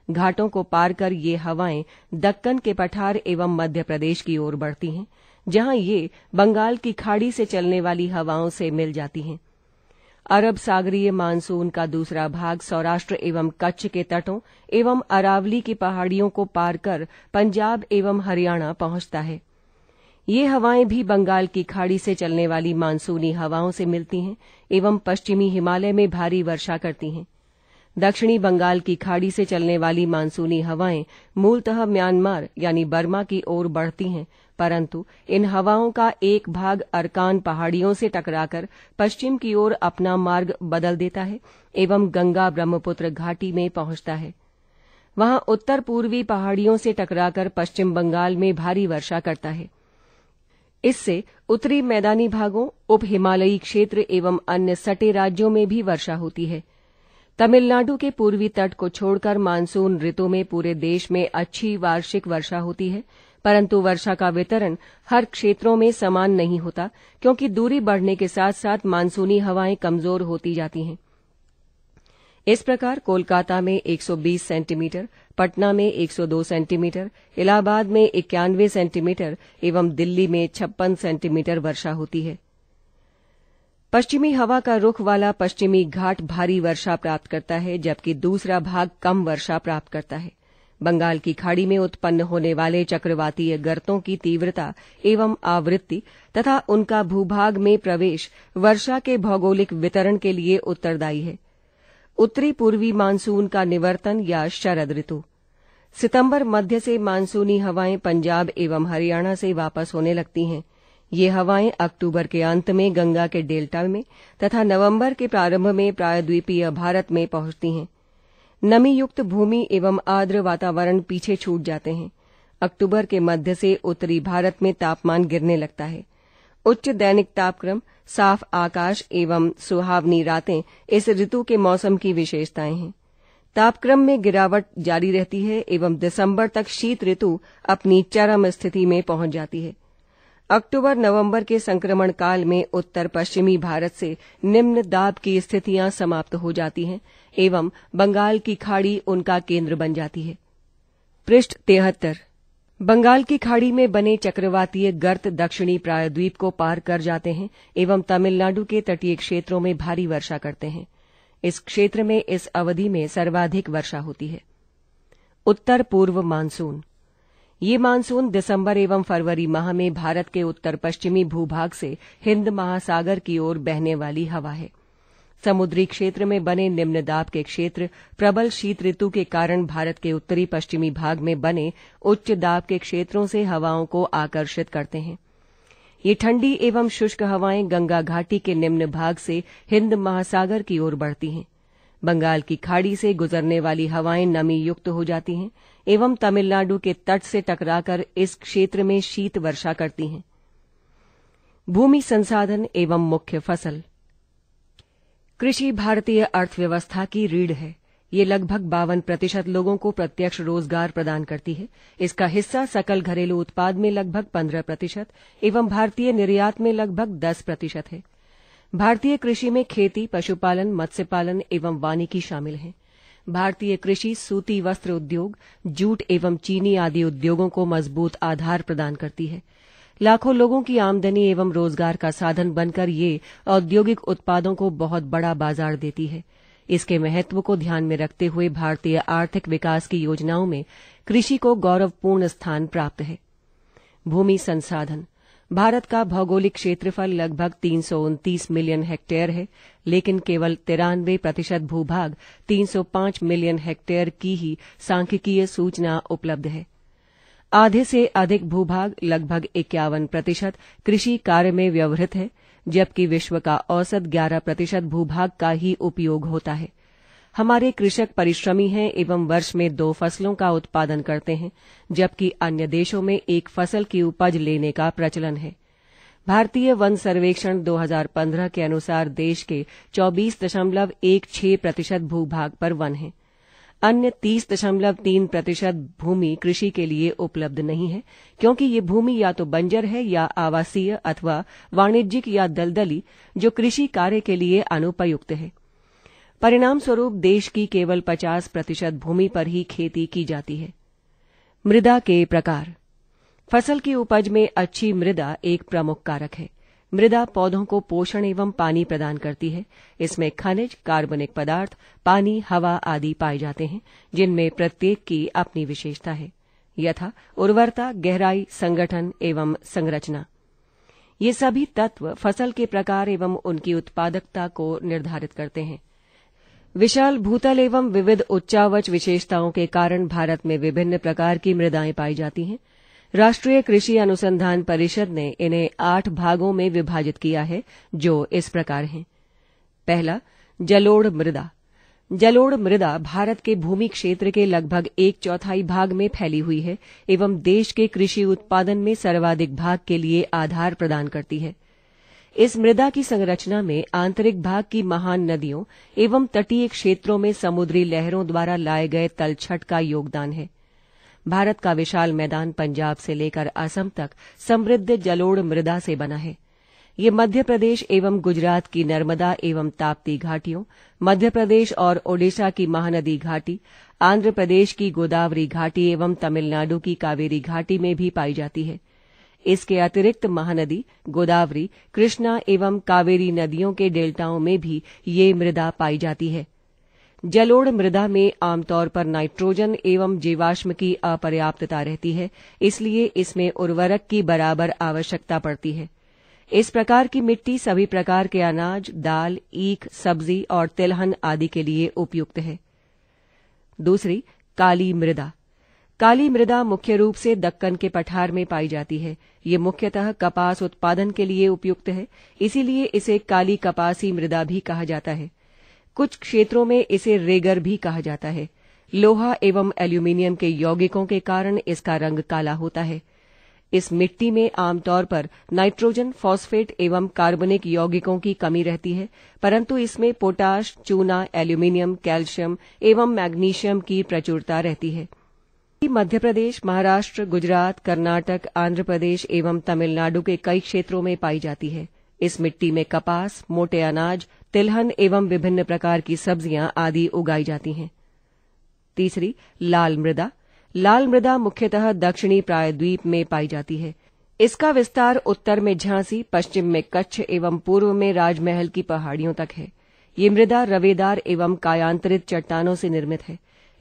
घाटों को पार कर ये हवाएं दक्कन के पठार एवं मध्य प्रदेश की ओर बढ़ती हैं जहां ये बंगाल की खाड़ी से चलने वाली हवाओं से मिल जाती हैं अरब सागरीय मानसून का दूसरा भाग सौराष्ट्र एवं कच्छ के तटों एवं अरावली की पहाड़ियों को पार कर पंजाब एवं हरियाणा पहुंचता है ये हवाएं भी बंगाल की खाड़ी से चलने वाली मानसूनी हवाओं से मिलती हैं एवं पश्चिमी हिमालय में भारी वर्षा करती हैं दक्षिणी बंगाल की खाड़ी से चलने वाली मानसूनी हवाएं मूलतः म्यांमार यानी बर्मा की ओर बढ़ती हैं परंतु इन हवाओं का एक भाग अरकान पहाड़ियों से टकराकर पश्चिम की ओर अपना मार्ग बदल देता है एवं गंगा ब्रह्मपुत्र घाटी में पहुंचता है वहां उत्तर पूर्वी पहाड़ियों से टकराकर पश्चिम बंगाल में भारी वर्षा करता है इससे उत्तरी मैदानी भागों उप हिमालयी क्षेत्र एवं अन्य सटे राज्यों में भी वर्षा होती है तमिलनाडु के पूर्वी तट को छोड़कर मानसून ऋतु में पूरे देश में अच्छी वार्षिक वर्षा होती है परंतु वर्षा का वितरण हर क्षेत्रों में समान नहीं होता क्योंकि दूरी बढ़ने के साथ साथ मानसूनी हवाएं कमजोर होती जाती हैं इस प्रकार कोलकाता में 120 सेंटीमीटर पटना में 102 सेंटीमीटर इलाहाबाद में इक्यानवे सेंटीमीटर एवं दिल्ली में छप्पन सेंटीमीटर वर्षा होती है पश्चिमी हवा का रुख वाला पश्चिमी घाट भारी वर्षा प्राप्त करता है जबकि दूसरा भाग कम वर्षा प्राप्त करता है बंगाल की खाड़ी में उत्पन्न होने वाले चक्रवातीय गर्तों की तीव्रता एवं आवृत्ति तथा उनका भूभाग में प्रवेश वर्षा के भौगोलिक वितरण के लिए उत्तरदायी है उत्तरी पूर्वी मानसून का निवर्तन या शरद ऋतु सितंबर मध्य से मानसूनी हवाएं पंजाब एवं हरियाणा से वापस होने लगती हैं ये हवाएं अक्टूबर के अंत में गंगा के डेल्टा में तथा नवंबर के प्रारंभ में प्रायद्वीपीय भारत में पहुंचती हैं नमी युक्त भूमि एवं आर्द्र वातावरण पीछे छूट जाते हैं अक्टूबर के मध्य से उत्तरी भारत में तापमान गिरने लगता है उच्च दैनिक तापक्रम साफ आकाश एवं सुहावनी रातें इस ऋतु के मौसम की विशेषताएं हैं तापक्रम में गिरावट जारी रहती है एवं दिसंबर तक शीत ऋतु अपनी चरम स्थिति में पहुंच जाती है अक्टूबर नवंबर के संक्रमण काल में उत्तर पश्चिमी भारत से निम्न दाब की स्थितियां समाप्त हो जाती हैं एवं बंगाल की खाड़ी उनका केंद्र बन जाती है पृष्ठ तिहत्तर बंगाल की खाड़ी में बने चक्रवातीय गर्त दक्षिणी प्रायद्वीप को पार कर जाते हैं एवं तमिलनाडु के तटीय क्षेत्रों में भारी वर्षा करते हैं इस क्षेत्र में इस अवधि में सर्वाधिक वर्षा होती है उत्तर पूर्व मानसून ये मानसून दिसंबर एवं फरवरी माह में भारत के उत्तर पश्चिमी भूभाग से हिंद महासागर की ओर बहने वाली हवा है समुद्री क्षेत्र में बने निम्न दाब के क्षेत्र प्रबल शीत ऋतु के कारण भारत के उत्तरी पश्चिमी भाग में बने उच्च दाब के क्षेत्रों से हवाओं को आकर्षित करते हैं ये ठंडी एवं शुष्क हवाएं गंगा घाटी के निम्न भाग से हिंद महासागर की ओर बढ़ती हैं बंगाल की खाड़ी से गुजरने वाली हवाएं नमी युक्त हो जाती हैं एवं तमिलनाडु के तट से टकराकर इस क्षेत्र में शीत वर्षा करती हैं भूमि संसाधन एवं मुख्य फसल कृषि भारतीय अर्थव्यवस्था की रीढ़ है ये लगभग बावन प्रतिशत लोगों को प्रत्यक्ष रोजगार प्रदान करती है इसका हिस्सा सकल घरेलू उत्पाद में लगभग पन्द्रह प्रतिशत एवं भारतीय निर्यात में लगभग दस प्रतिशत है भारतीय कृषि में खेती पशुपालन मत्स्य पालन एवं वानिकी शामिल हैं भारतीय कृषि सूती वस्त्र उद्योग जूट एवं चीनी आदि उद्योगों को मजबूत आधार प्रदान करती है लाखों लोगों की आमदनी एवं रोजगार का साधन बनकर ये औद्योगिक उत्पादों को बहुत बड़ा बाजार देती है इसके महत्व को ध्यान में रखते हुए भारतीय आर्थिक विकास की योजनाओं में कृषि को गौरवपूर्ण स्थान प्राप्त है भूमि संसाधन भारत का भौगोलिक क्षेत्रफल लगभग तीन मिलियन हेक्टेयर है लेकिन केवल तिरानवे प्रतिशत भूभाग 305 मिलियन हेक्टेयर की ही सांख्यिकीय सूचना उपलब्ध है आधे से अधिक भूभाग लगभग इक्यावन प्रतिशत कृषि कार्य में व्यवहृत है जबकि विश्व का औसत 11 प्रतिशत भूभाग का ही उपयोग होता है हमारे कृषक परिश्रमी हैं एवं वर्ष में दो फसलों का उत्पादन करते हैं जबकि अन्य देशों में एक फसल की उपज लेने का प्रचलन है भारतीय वन सर्वेक्षण 2015 के अनुसार देश के 24.16 प्रतिशत भूभाग पर वन है अन्य 30.3 प्रतिशत भूमि कृषि के लिए उपलब्ध नहीं है क्योंकि ये भूमि या तो बंजर है या आवासीय अथवा वाणिज्यिक या दलदली जो कृषि कार्य के लिए अनुपयुक्त है परिणाम स्वरूप देश की केवल 50 प्रतिशत भूमि पर ही खेती की जाती है मृदा के प्रकार फसल की उपज में अच्छी मृदा एक प्रमुख कारक है मृदा पौधों को पोषण एवं पानी प्रदान करती है इसमें खनिज कार्बनिक पदार्थ पानी हवा आदि पाए जाते हैं जिनमें प्रत्येक की अपनी विशेषता है यथा उर्वरता गहराई संगठन एवं संरचना ये सभी तत्व फसल के प्रकार एवं उनकी उत्पादकता को निर्धारित करते हैं विशाल भूतल एवं विविध उच्चावच विशेषताओं के कारण भारत में विभिन्न प्रकार की मृदाएं पाई जाती हैं राष्ट्रीय कृषि अनुसंधान परिषद ने इन्हें आठ भागों में विभाजित किया है जो इस प्रकार हैं पहला जलोड़ मृदा जलोड़ मृदा भारत के भूमि क्षेत्र के लगभग एक चौथाई भाग में फैली हुई है एवं देश के कृषि उत्पादन में सर्वाधिक भाग के लिए आधार प्रदान करती है इस मृदा की संरचना में आंतरिक भाग की महान नदियों एवं तटीय क्षेत्रों में समुद्री लहरों द्वारा लाए गए तलछट का योगदान है भारत का विशाल मैदान पंजाब से लेकर असम तक समृद्ध जलोढ़ मृदा से बना है ये मध्य प्रदेश एवं गुजरात की नर्मदा एवं ताप्ती घाटियों मध्य प्रदेश और ओडिशा की महानदी घाटी आंध्र प्रदेश की गोदावरी घाटी एवं तमिलनाडु की कावेरी घाटी में भी पाई जाती है इसके अतिरिक्त महानदी गोदावरी कृष्णा एवं कावेरी नदियों के डेल्टाओं में भी ये मृदा पाई जाती है जलोढ़ मृदा में आमतौर पर नाइट्रोजन एवं जीवाश्म की अपर्याप्तता रहती है इसलिए इसमें उर्वरक की बराबर आवश्यकता पड़ती है इस प्रकार की मिट्टी सभी प्रकार के अनाज दाल ईख सब्जी और तिलहन आदि के लिए उपयुक्त है दूसरी काली मृदा काली मृदा मुख्य रूप से दक्कन के पठार में पाई जाती है ये मुख्यतः कपास उत्पादन के लिए उपयुक्त है इसीलिए इसे काली कपासी मृदा भी कहा जाता है कुछ क्षेत्रों में इसे रेगर भी कहा जाता है लोहा एवं एल्यूमिनियम के यौगिकों के कारण इसका रंग काला होता है इस मिट्टी में आमतौर पर नाइट्रोजन फॉस्फेट एवं कार्बनिक यौगिकों की कमी रहती है परंतु इसमें पोटाश चूना एल्यूमिनियम कैल्शियम एवं मैग्नीशियम की प्रचुरता रहती है मध्य प्रदेश महाराष्ट्र गुजरात कर्नाटक आंध्र प्रदेश एवं तमिलनाडु के कई क्षेत्रों में पाई जाती है इस मिट्टी में कपास मोटे अनाज तिलहन एवं विभिन्न प्रकार की सब्जियां आदि उगाई जाती हैं तीसरी लाल मृदा लाल मृदा मुख्यतः दक्षिणी प्रायद्वीप में पाई जाती है इसका विस्तार उत्तर में झांसी पश्चिम में कच्छ एवं पूर्व में राजमहल की पहाड़ियों तक है ये मृदा रवेदार एवं कायांतरित चट्टानों से निर्मित है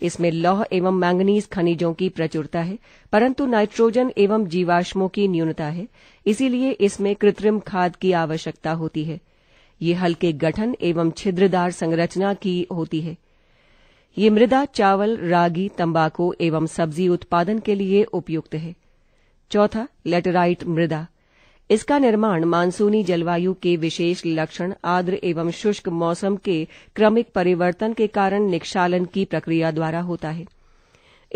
इसमें लौह एवं मैंगनीज खनिजों की प्रचुरता है परंतु नाइट्रोजन एवं जीवाश्मों की न्यूनता है इसीलिए इसमें कृत्रिम खाद की आवश्यकता होती है ये हल्के गठन एवं छिद्रदार संरचना की होती है ये मृदा चावल रागी तंबाकू एवं सब्जी उत्पादन के लिए उपयुक्त है चौथा लेटेराइट मृदा इसका निर्माण मानसूनी जलवायु के विशेष लक्षण आर्द्र एवं शुष्क मौसम के क्रमिक परिवर्तन के कारण निक्षालन की प्रक्रिया द्वारा होता है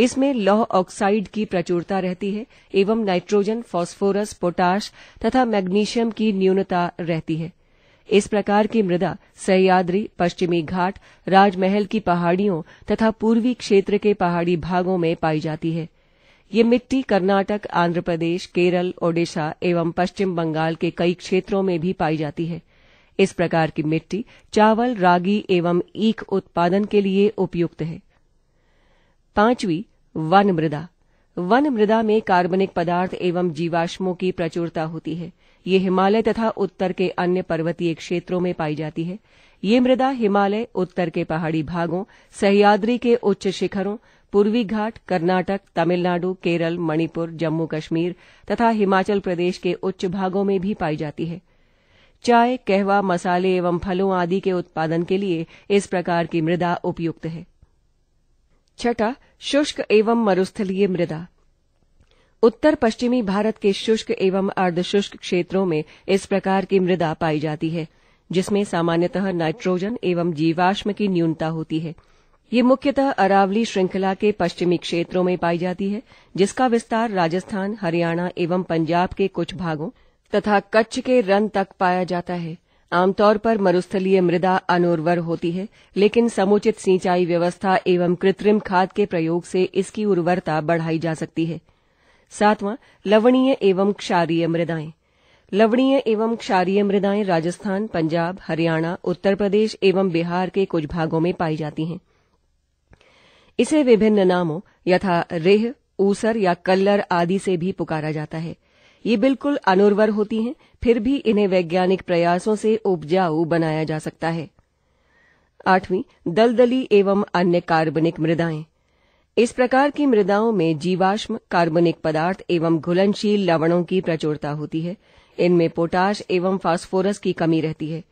इसमें लौह ऑक्साइड की प्रचुरता रहती है एवं नाइट्रोजन फास्फोरस पोटाश तथा मैग्नीशियम की न्यूनता रहती है इस प्रकार की मृदा सहयाद्री पश्चिमी घाट राजमहल की पहाड़ियों तथा पूर्वी क्षेत्र के पहाड़ी भागों में पाई जाती है ये मिट्टी कर्नाटक आंध्र प्रदेश केरल ओडिशा एवं पश्चिम बंगाल के कई क्षेत्रों में भी पाई जाती है इस प्रकार की मिट्टी चावल रागी एवं ईख उत्पादन के लिए उपयुक्त है पांचवी वन मृदा वन मृदा में कार्बनिक पदार्थ एवं जीवाश्मों की प्रचुरता होती है ये हिमालय तथा उत्तर के अन्य पर्वतीय क्षेत्रों में पाई जाती है ये मृदा हिमालय उत्तर के पहाड़ी भागों सहयाद्री के उच्च शिखरों पूर्वी घाट कर्नाटक तमिलनाडु केरल मणिपुर जम्मू कश्मीर तथा हिमाचल प्रदेश के उच्च भागों में भी पाई जाती है चाय कहवा मसाले एवं फलों आदि के उत्पादन के लिए इस प्रकार की मृदा उपयुक्त है छठा शुष्क एवं मरुस्थलीय मृदा उत्तर पश्चिमी भारत के शुष्क एवं अर्धशुष्क क्षेत्रों में इस प्रकार की मृदा पाई जाती है जिसमें सामान्यतः नाइट्रोजन एवं जीवाश्म की न्यूनता होती है ये मुख्यतः अरावली श्रृंखला के पश्चिमी क्षेत्रों में पाई जाती है जिसका विस्तार राजस्थान हरियाणा एवं पंजाब के कुछ भागों तथा कच्छ के रन तक पाया जाता है आमतौर पर मरुस्थलीय मृदा अनुर्वर होती है लेकिन समुचित सिंचाई व्यवस्था एवं कृत्रिम खाद के प्रयोग से इसकी उर्वरता बढ़ाई जा सकती है सातवां लवणीय एवं क्षारीय मृदाएं लवणीय एवं क्षारीय मृदाएं राजस्थान पंजाब हरियाणा उत्तर प्रदेश एवं बिहार के कुछ भागों में पाई जाती हैं इसे विभिन्न नामों यथा रेह ऊसर या कल्लर आदि से भी पुकारा जाता है ये बिल्कुल अनुर्वर होती हैं फिर भी इन्हें वैज्ञानिक प्रयासों से उपजाऊ बनाया जा सकता है आठवीं दलदली एवं अन्य कार्बनिक मृदाएं इस प्रकार की मृदाओं में जीवाश्म कार्बनिक पदार्थ एवं घुलनशील लवणों की प्रचुरता होती है इनमें पोटाश एवं फास्फोरस की कमी रहती है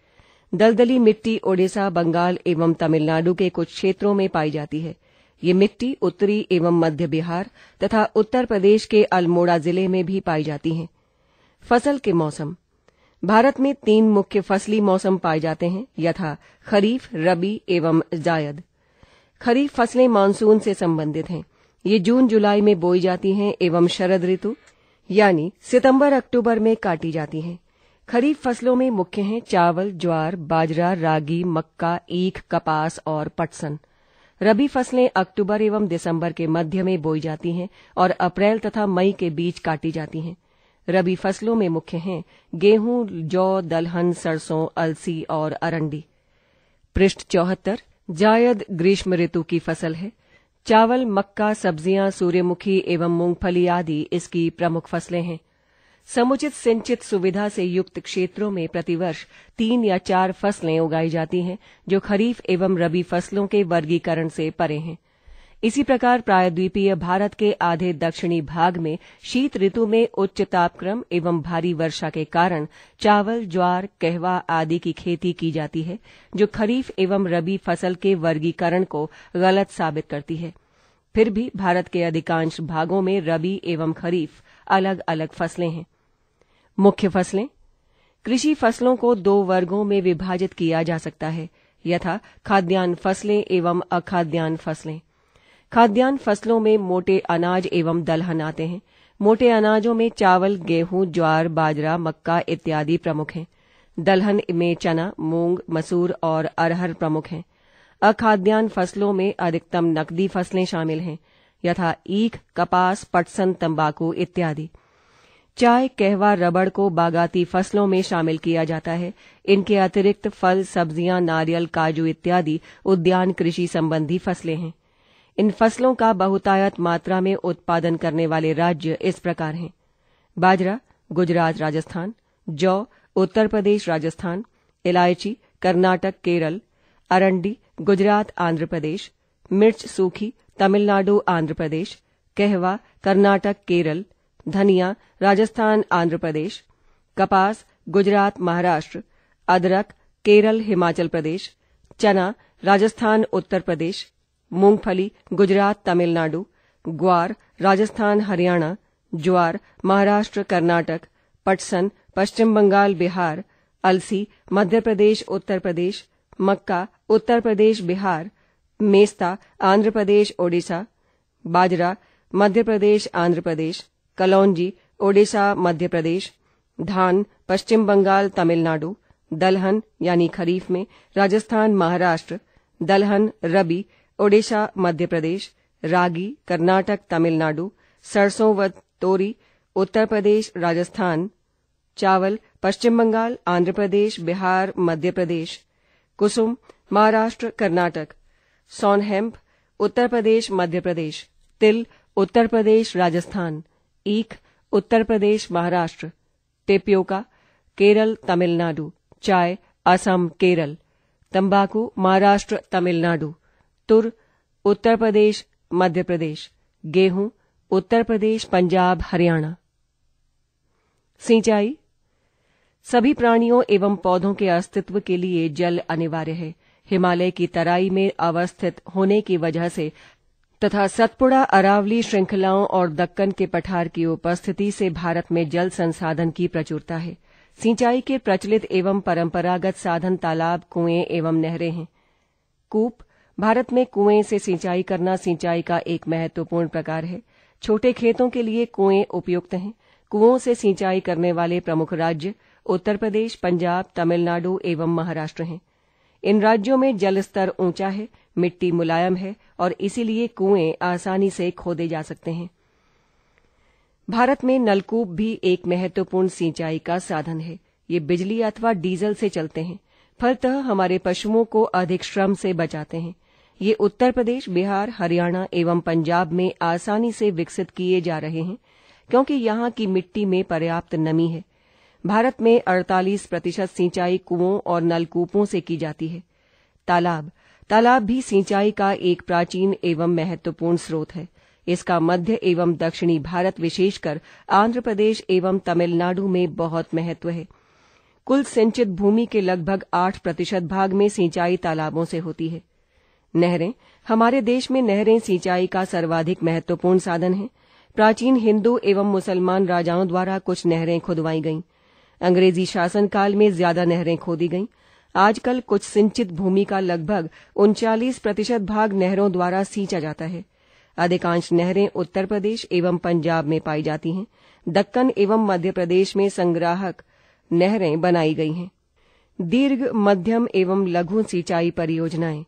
दलदली मिट्टी ओडिशा बंगाल एवं तमिलनाडु के कुछ क्षेत्रों में पाई जाती है ये मिट्टी उत्तरी एवं मध्य बिहार तथा उत्तर प्रदेश के अल्मोड़ा जिले में भी पाई जाती है फसल के मौसम भारत में तीन मुख्य फसली मौसम पाए जाते हैं यथा खरीफ रबी एवं जायद खरीफ फसलें मानसून से संबंधित हैं ये जून जुलाई में बोई जाती हैं एवं शरद ऋतु यानी सितंबर अक्टूबर में काटी जाती हैं खरीफ फसलों में मुख्य हैं चावल ज्वार बाजरा रागी मक्का ईख कपास और पटसन रबी फसलें अक्टूबर एवं दिसंबर के मध्य में बोई जाती हैं और अप्रैल तथा मई के बीच काटी जाती हैं रबी फसलों में मुख्य हैं गेहूं जौ दलहन सरसों अलसी और अरंडी पृष्ठ चौहत्तर जायद ग्रीष्म ऋतु की फसल है चावल मक्का सब्जियां सूर्यमुखी एवं मूंगफली आदि इसकी प्रमुख फसलें हैं समुचित सिंचित सुविधा से युक्त क्षेत्रों में प्रतिवर्ष तीन या चार फसलें उगाई जाती हैं जो खरीफ एवं रबी फसलों के वर्गीकरण से परे हैं इसी प्रकार प्रायद्वीपीय भारत के आधे दक्षिणी भाग में शीत ऋतु में उच्च तापक्रम एवं भारी वर्षा के कारण चावल ज्वार कहवा आदि की खेती की जाती है जो खरीफ एवं रबी फसल के वर्गीकरण को गलत साबित करती है फिर भी भारत के अधिकांश भागों में रबी एवं खरीफ अलग अलग फसलें हैं मुख्य फसलें कृषि फसलों को दो वर्गों में विभाजित किया जा सकता है यथा खाद्यान्न फसलें एवं अखाद्यान्न फसलें खाद्यान्न फसलों में मोटे अनाज एवं दलहन आते हैं मोटे अनाजों में चावल गेहूं ज्वार बाजरा मक्का इत्यादि प्रमुख हैं दलहन में चना मूंग मसूर और अरहर प्रमुख हैं अखाद्यान्न फसलों में अधिकतम नकदी फसलें शामिल हैं यथा ईख कपास पटसन तंबाकू इत्यादि चाय कहवा रबड़ को बागाती फसलों में शामिल किया जाता है इनके अतिरिक्त फल सब्जियां नारियल काजू इत्यादि उद्यान कृषि संबंधी फसलें हैं इन फसलों का बहुतायत मात्रा में उत्पादन करने वाले राज्य इस प्रकार हैं बाजरा गुजरात राजस्थान जौ उत्तर प्रदेश राजस्थान इलायची कर्नाटक केरल अरंडी गुजरात आंध्र प्रदेश मिर्च सूखी तमिलनाडु आंध्र प्रदेश कहवा कर्नाटक केरल धनिया राजस्थान आंध्र प्रदेश कपास गुजरात महाराष्ट्र अदरक केरल हिमाचल प्रदेश चना राजस्थान उत्तर प्रदेश मूंगफली गुजरात तमिलनाडु ग्वार राजस्थान हरियाणा ज्वार महाराष्ट्र कर्नाटक पटसन पश्चिम बंगाल बिहार अलसी मध्य प्रदेश उत्तर प्रदेश मक्का उत्तर प्रदेश बिहार मेस्ता आंध्र प्रदेश ओडिशा बाजरा मध्य प्रदेश आंध्र प्रदेश कलौंजी ओडिशा मध्य प्रदेश धान पश्चिम बंगाल तमिलनाडु दलहन यानी खरीफ में राजस्थान महाराष्ट्र दलहन रबी ओडिशा मध्य प्रदेश रागी कर्नाटक तमिलनाडु सरसों व तोरी उत्तर प्रदेश राजस्थान चावल पश्चिम बंगाल आंध्र प्रदेश बिहार मध्य प्रदेश कुसुम महाराष्ट्र कर्नाटक सॉनहेम्प उत्तर प्रदेश मध्य प्रदेश तिल उत्तर प्रदेश राजस्थान ईख उत्तर प्रदेश महाराष्ट्र टेपियोका केरल तमिलनाडु चाय असम केरल तंबाकू महाराष्ट्र तमिलनाडु तुर उत्तर प्रदेश मध्य प्रदेश गेहूं उत्तर प्रदेश पंजाब हरियाणा सिंचाई सभी प्राणियों एवं पौधों के अस्तित्व के लिए जल अनिवार्य है हिमालय की तराई में अवस्थित होने की वजह से तथा सतपुड़ा अरावली श्रृंखलाओं और दक्कन के पठार की उपस्थिति से भारत में जल संसाधन की प्रचुरता है सिंचाई के प्रचलित एवं परंपरागत साधन तालाब कुएं एवं नहरें हैं कूप भारत में कुएं से सिंचाई करना सिंचाई का एक महत्वपूर्ण प्रकार है छोटे खेतों के लिए कुएं उपयुक्त हैं कुओं से सिंचाई करने वाले प्रमुख राज्य उत्तर प्रदेश पंजाब तमिलनाडु एवं महाराष्ट्र हैं इन राज्यों में जल स्तर ऊंचा है मिट्टी मुलायम है और इसीलिए कुएं आसानी से खोदे जा सकते हैं भारत में नलकूप भी एक महत्वपूर्ण सिंचाई का साधन है ये बिजली अथवा डीजल से चलते हैं फलतः हमारे पशुओं को अधिक श्रम से बचाते हैं ये उत्तर प्रदेश बिहार हरियाणा एवं पंजाब में आसानी से विकसित किए जा रहे हैं क्योंकि यहाँ की मिट्टी में पर्याप्त नमी है भारत में 48 प्रतिशत सिंचाई कुओं और नलकूपों से की जाती है तालाब तालाब भी सिंचाई का एक प्राचीन एवं महत्वपूर्ण स्रोत है इसका मध्य एवं दक्षिणी भारत विशेषकर आंध्र प्रदेश एवं तमिलनाडु में बहुत महत्व है कुल सिंचित भूमि के लगभग आठ प्रतिशत भाग में सिंचाई तालाबों से होती है नहरें हमारे देश में नहरें सिंचाई का सर्वाधिक महत्वपूर्ण साधन है प्राचीन हिंदू एवं मुसलमान राजाओं द्वारा कुछ नहरें खुदवाई गईं अंग्रेजी शासनकाल में ज्यादा नहरें खोदी गईं आजकल कुछ सिंचित भूमि का लगभग उनचालीस प्रतिशत भाग नहरों द्वारा सींचा जाता है अधिकांश नहरें उत्तर प्रदेश एवं पंजाब में पाई जाती हैं दक्कन एवं मध्य प्रदेश में संग्राहक नहरें बनाई गई हैं दीर्घ मध्यम एवं लघु सिंचाई परियोजनाएं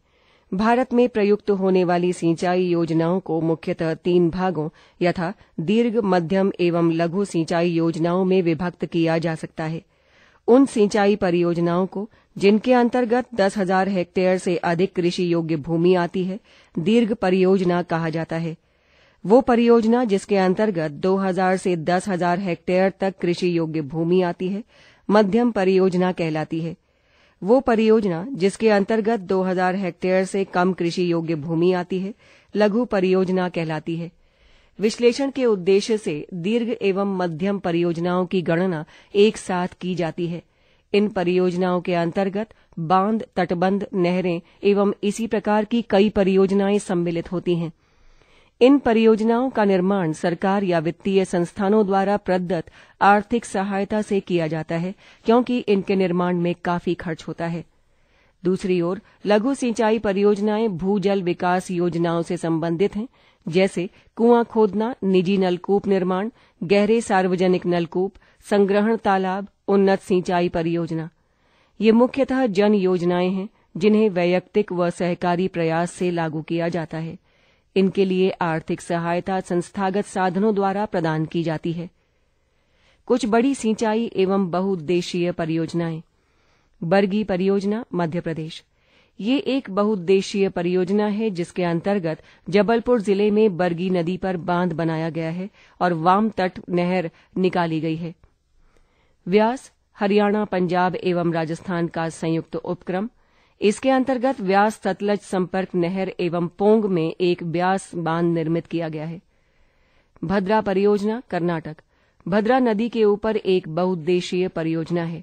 भारत में प्रयुक्त होने वाली सिंचाई योजनाओं को मुख्यतः तीन भागों यथा दीर्घ मध्यम एवं लघु सिंचाई योजनाओं में विभक्त किया जा सकता है उन सिंचाई परियोजनाओं को जिनके अंतर्गत दस हजार हेक्टेयर से अधिक कृषि योग्य भूमि आती है दीर्घ परियोजना कहा जाता है वो परियोजना जिसके अंतर्गत 2000 से 10000 हेक्टेयर तक कृषि योग्य भूमि आती है मध्यम परियोजना कहलाती है वो परियोजना जिसके अंतर्गत 2000 हेक्टेयर से कम कृषि योग्य भूमि आती है लघु परियोजना कहलाती है विश्लेषण के उद्देश्य से दीर्घ एवं मध्यम परियोजनाओं की गणना एक साथ की जाती है इन परियोजनाओं के अंतर्गत बांध तटबंध नहरें एवं इसी प्रकार की कई परियोजनाएं सम्मिलित होती हैं इन परियोजनाओं का निर्माण सरकार या वित्तीय संस्थानों द्वारा प्रदत्त आर्थिक सहायता से किया जाता है क्योंकि इनके निर्माण में काफी खर्च होता है दूसरी ओर लघु सिंचाई परियोजनाएं भूजल विकास योजनाओं से संबंधित हैं जैसे कुआं खोदना निजी नलकूप निर्माण गहरे सार्वजनिक नलकूप संग्रहण तालाब उन्नत सिंचाई परियोजना ये मुख्यतः जन योजनाएं हैं जिन्हें वैयक्तिक व सहकारी प्रयास से लागू किया जाता है इनके लिए आर्थिक सहायता संस्थागत साधनों द्वारा प्रदान की जाती है कुछ बड़ी सिंचाई एवं बहुउद्देशीय परियोजनाएं बरगी परियोजना मध्य प्रदेश ये एक बहुउद्देशीय परियोजना है जिसके अंतर्गत जबलपुर जिले में बरगी नदी पर बांध बनाया गया है और वाम तट नहर निकाली गई है व्यास हरियाणा पंजाब एवं राजस्थान का संयुक्त उपक्रम इसके अंतर्गत व्यास सतलज संपर्क नहर एवं पोंग में एक व्यास बांध निर्मित किया गया है भद्रा परियोजना कर्नाटक भद्रा नदी के ऊपर एक बहुउद्देशीय परियोजना है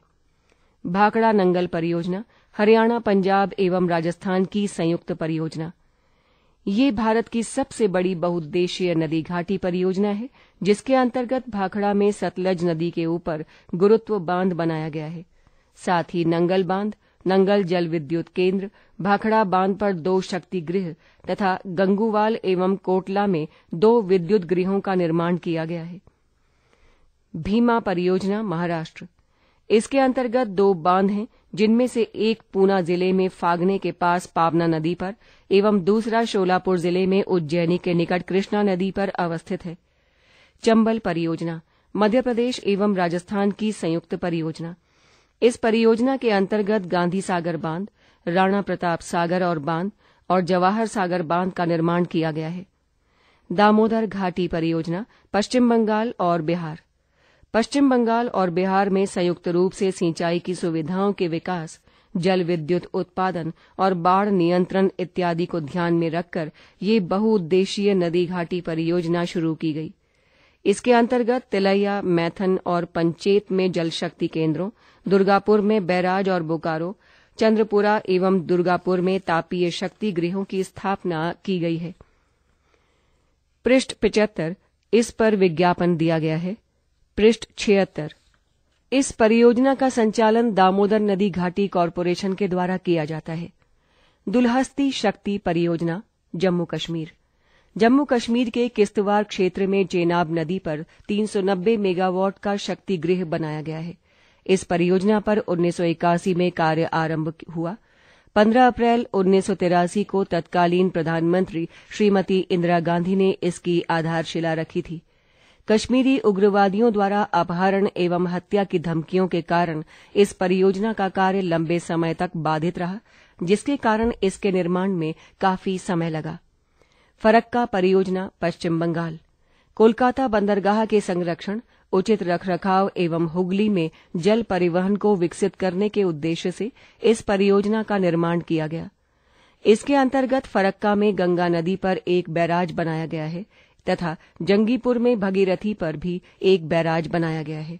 भाखड़ा नंगल परियोजना हरियाणा पंजाब एवं राजस्थान की संयुक्त परियोजना ये भारत की सबसे बड़ी बहुउद्देशीय नदी घाटी परियोजना है जिसके अंतर्गत भाखड़ा में सतलज नदी के ऊपर गुरुत्व बांध बनाया गया है साथ ही नंगल बांध नंगल जल विद्युत केंद्र भाखड़ा बांध पर दो शक्ति गृह तथा गंगूवाल एवं कोटला में दो विद्युत गृहों का निर्माण किया गया है भीमा परियोजना महाराष्ट्र इसके अंतर्गत दो बांध हैं जिनमें से एक पूना जिले में फागने के पास पावना नदी पर एवं दूसरा शोलापुर जिले में उज्जैनी के निकट कृष्णा नदी पर अवस्थित है चंबल परियोजना मध्य प्रदेश एवं राजस्थान की संयुक्त परियोजना इस परियोजना के अंतर्गत गांधी सागर बांध राणा प्रताप सागर और बांध और जवाहर सागर बांध का निर्माण किया गया है दामोदर घाटी परियोजना पश्चिम बंगाल और बिहार पश्चिम बंगाल और बिहार में संयुक्त रूप से सिंचाई की सुविधाओं के विकास जल विद्युत उत्पादन और बाढ़ नियंत्रण इत्यादि को ध्यान में रखकर ये बहुउद्देशीय नदी घाटी परियोजना शुरू की गई इसके अंतर्गत तिलैया मैथन और पंचेत में जल शक्ति केंद्रों दुर्गापुर में बैराज और बोकारो चंद्रपुरा एवं दुर्गापुर में तापीय शक्ति गृहों की स्थापना की गई है पृष्ठ पिचहत्तर इस पर विज्ञापन दिया गया है पृष्ठ छिहत्तर इस परियोजना का संचालन दामोदर नदी घाटी कॉरपोरेशन के द्वारा किया जाता है दुल्हस्ती शक्ति परियोजना जम्मू कश्मीर जम्मू कश्मीर के किस्तवार क्षेत्र में चेनाब नदी पर 390 मेगावाट का शक्ति गृह बनाया गया है इस परियोजना पर उन्नीस में कार्य आरंभ हुआ 15 अप्रैल उन्नीस को तत्कालीन प्रधानमंत्री श्रीमती इंदिरा गांधी ने इसकी आधारशिला रखी थी कश्मीरी उग्रवादियों द्वारा अपहरण एवं हत्या की धमकियों के कारण इस परियोजना का कार्य लंबे समय तक बाधित रहा जिसके कारण इसके निर्माण में काफी समय लगा फरक्का परियोजना पश्चिम बंगाल कोलकाता बंदरगाह के संरक्षण उचित रखरखाव एवं हुगली में जल परिवहन को विकसित करने के उद्देश्य से इस परियोजना का निर्माण किया गया इसके अंतर्गत फरक्का में गंगा नदी पर एक बैराज बनाया गया है तथा जंगीपुर में भगीरथी पर भी एक बैराज बनाया गया है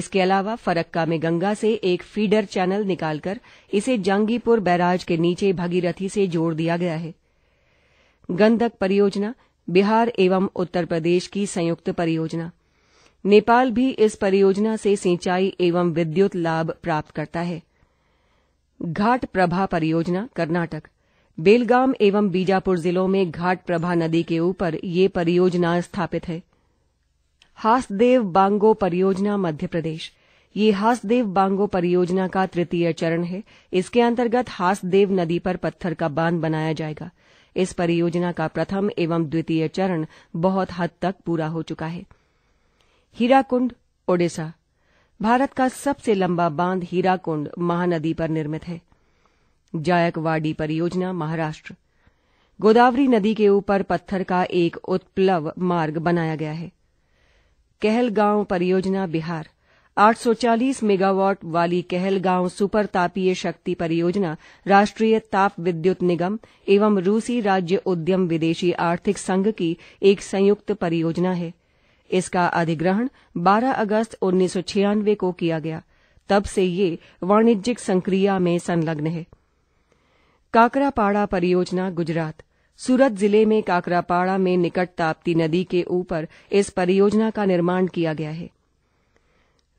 इसके अलावा फरक्का में गंगा से एक फीडर चैनल निकालकर इसे जंगीपुर बैराज के नीचे भगीरथी से जोड़ दिया गया है गंदक परियोजना बिहार एवं उत्तर प्रदेश की संयुक्त परियोजना नेपाल भी इस परियोजना से सिंचाई एवं विद्युत लाभ प्राप्त करता है घाट प्रभा परियोजना कर्नाटक बेलगाम एवं बीजापुर जिलों में घाट प्रभा नदी के ऊपर ये परियोजना स्थापित है हासदेव बांगो परियोजना मध्य प्रदेश ये हासदेव बांगो परियोजना का तृतीय चरण है इसके अंतर्गत हासदेव नदी पर पत्थर का बांध बनाया जाएगा इस परियोजना का प्रथम एवं द्वितीय चरण बहुत हद तक पूरा हो चुका है हीराकुंड ओडिशा भारत का सबसे लंबा बांध हीराकुंड महानदी पर निर्मित है जायकवाड़ी परियोजना महाराष्ट्र गोदावरी नदी के ऊपर पत्थर का एक उत्प्लव मार्ग बनाया गया है कहलगांव परियोजना बिहार 840 मेगावाट वाली कहलगांव सुपर तापीय शक्ति परियोजना राष्ट्रीय ताप विद्युत निगम एवं रूसी राज्य उद्यम विदेशी आर्थिक संघ की एक संयुक्त परियोजना है इसका अधिग्रहण 12 अगस्त उन्नीस को किया गया तब से ये वाणिज्यिक संक्रिया में संलग्न है काकरापाड़ा परियोजना गुजरात सूरत जिले में काकरापाड़ा में निकट ताप्ती नदी के ऊपर इस परियोजना का निर्माण किया गया है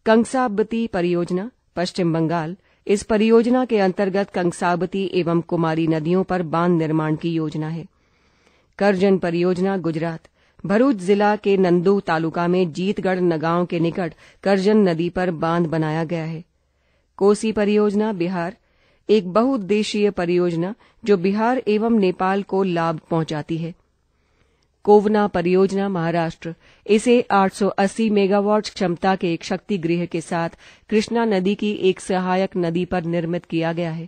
कंसाबती परियोजना पश्चिम बंगाल इस परियोजना के अंतर्गत कंसाबती एवं कुमारी नदियों पर बांध निर्माण की योजना है करजन परियोजना गुजरात भरूच जिला के नंदू तालुका में जीतगढ़ नगांव के निकट करजन नदी पर बांध बनाया गया है कोसी परियोजना बिहार एक बहुउद्देशीय परियोजना जो बिहार एवं नेपाल को लाभ पहुंचाती है कोवना परियोजना महाराष्ट्र इसे 880 मेगावाट क्षमता के एक शक्ति गृह के साथ कृष्णा नदी की एक सहायक नदी पर निर्मित किया गया है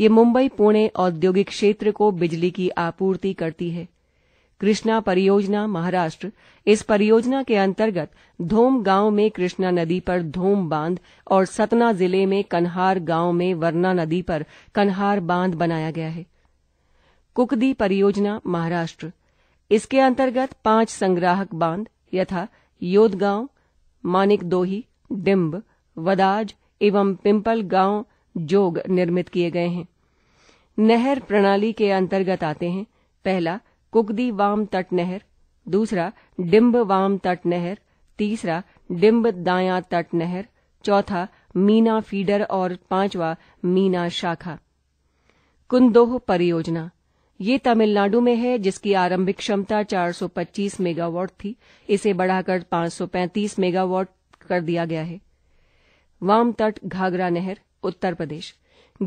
ये मुंबई पुणे औद्योगिक क्षेत्र को बिजली की आपूर्ति करती है कृष्णा परियोजना महाराष्ट्र इस परियोजना के अंतर्गत धोम गांव में कृष्णा नदी पर धोम बांध और सतना जिले में कन्हार गांव में वरना नदी पर कन्हार बांध बनाया गया है कुकदी परियोजना महाराष्ट्र इसके अंतर्गत पांच संग्राहक बांध यथा योदगांव मानिकदोही डिम्ब वदाज एवं पिंपल गांव जोग निर्मित किए गए हैं नहर प्रणाली के अंतर्गत आते हैं पहला कुकदी वाम तट नहर दूसरा डिम्ब वाम तट नहर तीसरा डिम्ब दाया तट नहर चौथा मीना फीडर और पांचवा मीना शाखा कुंदोह परियोजना ये तमिलनाडु में है जिसकी आरंभिक क्षमता 425 मेगावाट थी इसे बढ़ाकर 535 मेगावाट कर दिया गया है वाम तट घाघरा नहर उत्तर प्रदेश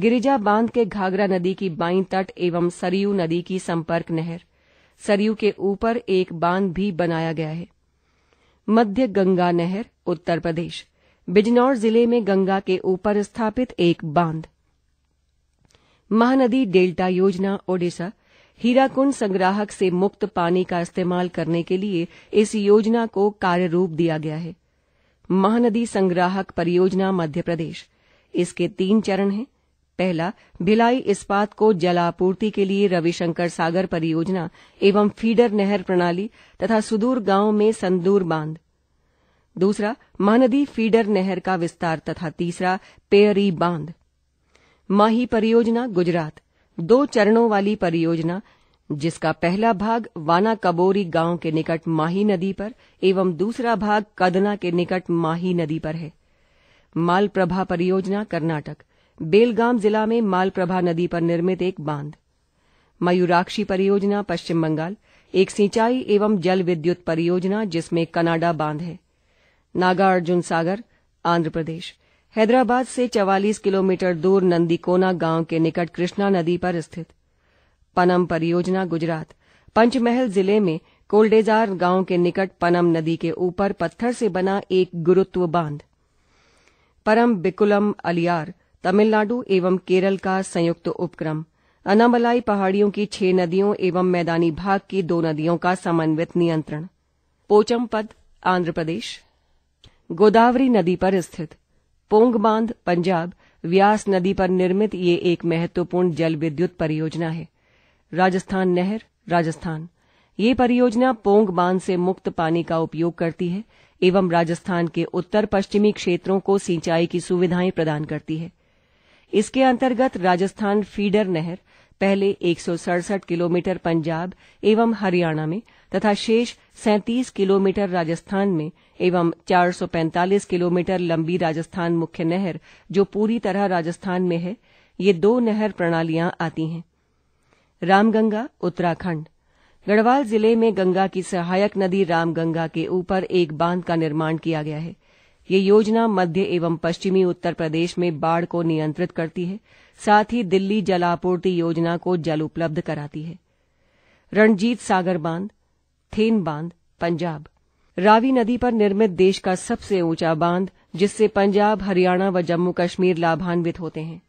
गिरिजा बांध के घाघरा नदी की बाई तट एवं सरयू नदी की संपर्क नहर सरयू के ऊपर एक बांध भी बनाया गया है मध्य गंगा नहर उत्तर प्रदेश बिजनौर जिले में गंगा के ऊपर स्थापित एक बांध महानदी डेल्टा योजना ओडिशा हीराकुंड संग्राहक से मुक्त पानी का इस्तेमाल करने के लिए इस योजना को कार्य रूप दिया गया है महानदी संग्राहक परियोजना मध्य प्रदेश इसके तीन चरण हैं पहला भिलाई इस्पात को जलापूर्ति के लिए रविशंकर सागर परियोजना एवं फीडर नहर प्रणाली तथा सुदूर गांव में संदूर बांध दूसरा महानदी फीडर नहर का विस्तार तथा तीसरा पेयरी बांध माही परियोजना गुजरात दो चरणों वाली परियोजना जिसका पहला भाग वाना कबोरी गांव के निकट माही नदी पर एवं दूसरा भाग कदना के निकट माही नदी पर है मालप्रभा परियोजना कर्नाटक बेलगाम जिला में मालप्रभा नदी पर निर्मित एक बांध मयूराक्षी परियोजना पश्चिम बंगाल एक सिंचाई एवं जल विद्युत परियोजना जिसमें कनाडा बांध है नागार्जुन सागर आंध्र प्रदेश हैदराबाद से 44 किलोमीटर दूर नंदीकोना गांव के निकट कृष्णा नदी पर स्थित पनम परियोजना गुजरात पंचमहल जिले में कोल्डेजार गांव के निकट पनम नदी के ऊपर पत्थर से बना एक गुरुत्व बांध परम बिकुलम अलियार तमिलनाडु एवं केरल का संयुक्त उपक्रम अनामलाई पहाड़ियों की छह नदियों एवं मैदानी भाग की दो नदियों का समन्वित नियंत्रण पोचमपद आंध्र प्रदेश गोदावरी नदी पर स्थित पोंग बांध पंजाब व्यास नदी पर निर्मित ये एक महत्वपूर्ण जल विद्युत परियोजना है राजस्थान नहर राजस्थान ये परियोजना पोंग बांध से मुक्त पानी का उपयोग करती है एवं राजस्थान के उत्तर पश्चिमी क्षेत्रों को सिंचाई की सुविधाएं प्रदान करती है इसके अंतर्गत राजस्थान फीडर नहर पहले एक किलोमीटर पंजाब एवं हरियाणा में तथा शेष 37 किलोमीटर राजस्थान में एवं 445 किलोमीटर लंबी राजस्थान मुख्य नहर जो पूरी तरह राजस्थान में है ये दो नहर प्रणालियां आती हैं रामगंगा उत्तराखंड गढ़वाल जिले में गंगा की सहायक नदी रामगंगा के ऊपर एक बांध का निर्माण किया गया है ये योजना मध्य एवं पश्चिमी उत्तर प्रदेश में बाढ़ को नियंत्रित करती है साथ ही दिल्ली जल आपूर्ति योजना को जल उपलब्ध कराती है रणजीत सागर बांध थेन बांध पंजाब रावी नदी पर निर्मित देश का सबसे ऊंचा बांध जिससे पंजाब हरियाणा व जम्मू कश्मीर लाभान्वित होते हैं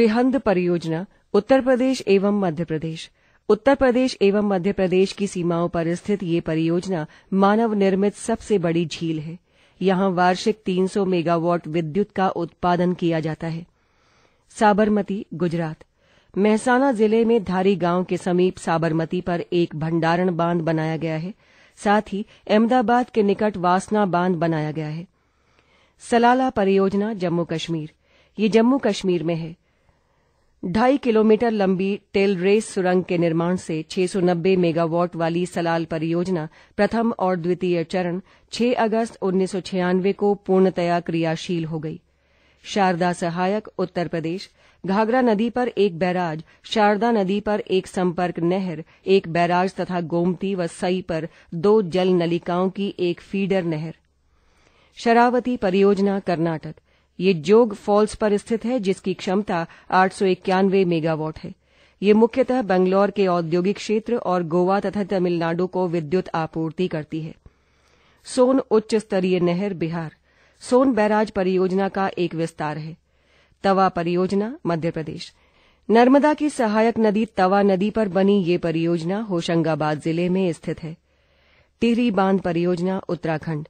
रिहंद परियोजना उत्तर प्रदेश एवं मध्य प्रदेश उत्तर प्रदेश एवं मध्य प्रदेश की सीमाओं पर स्थित ये परियोजना मानव निर्मित सबसे बड़ी झील है यहां वार्षिक 300 मेगावाट विद्युत का उत्पादन किया जाता है साबरमती गुजरात महसाना जिले में धारी गांव के समीप साबरमती पर एक भंडारण बांध बनाया गया है साथ ही अहमदाबाद के निकट वासना बांध बनाया गया है सलाला परियोजना जम्मू कश्मीर ये जम्मू कश्मीर में है ढाई किलोमीटर लंबी टेल रेस सुरंग के निर्माण से 690 मेगावाट वाली सलाल परियोजना प्रथम और द्वितीय चरण 6 अगस्त उन्नीस को पूर्णतया क्रियाशील हो गई शारदा सहायक उत्तर प्रदेश घाघरा नदी पर एक बैराज शारदा नदी पर एक संपर्क नहर एक बैराज तथा गोमती व सई पर दो जल नलिकाओं की एक फीडर नहर शरावती परियोजना कर्नाटक ये जोग फॉल्स पर स्थित है जिसकी क्षमता आठ मेगावाट है ये मुख्यतः बंगलौर के औद्योगिक क्षेत्र और गोवा तथा तमिलनाडु को विद्युत आपूर्ति करती है सोन उच्च स्तरीय नहर बिहार सोन बैराज परियोजना का एक विस्तार है तवा परियोजना मध्य प्रदेश नर्मदा की सहायक नदी तवा नदी पर बनी ये परियोजना होशंगाबाद जिले में स्थित है टिहरी बांध परियोजना उत्तराखंड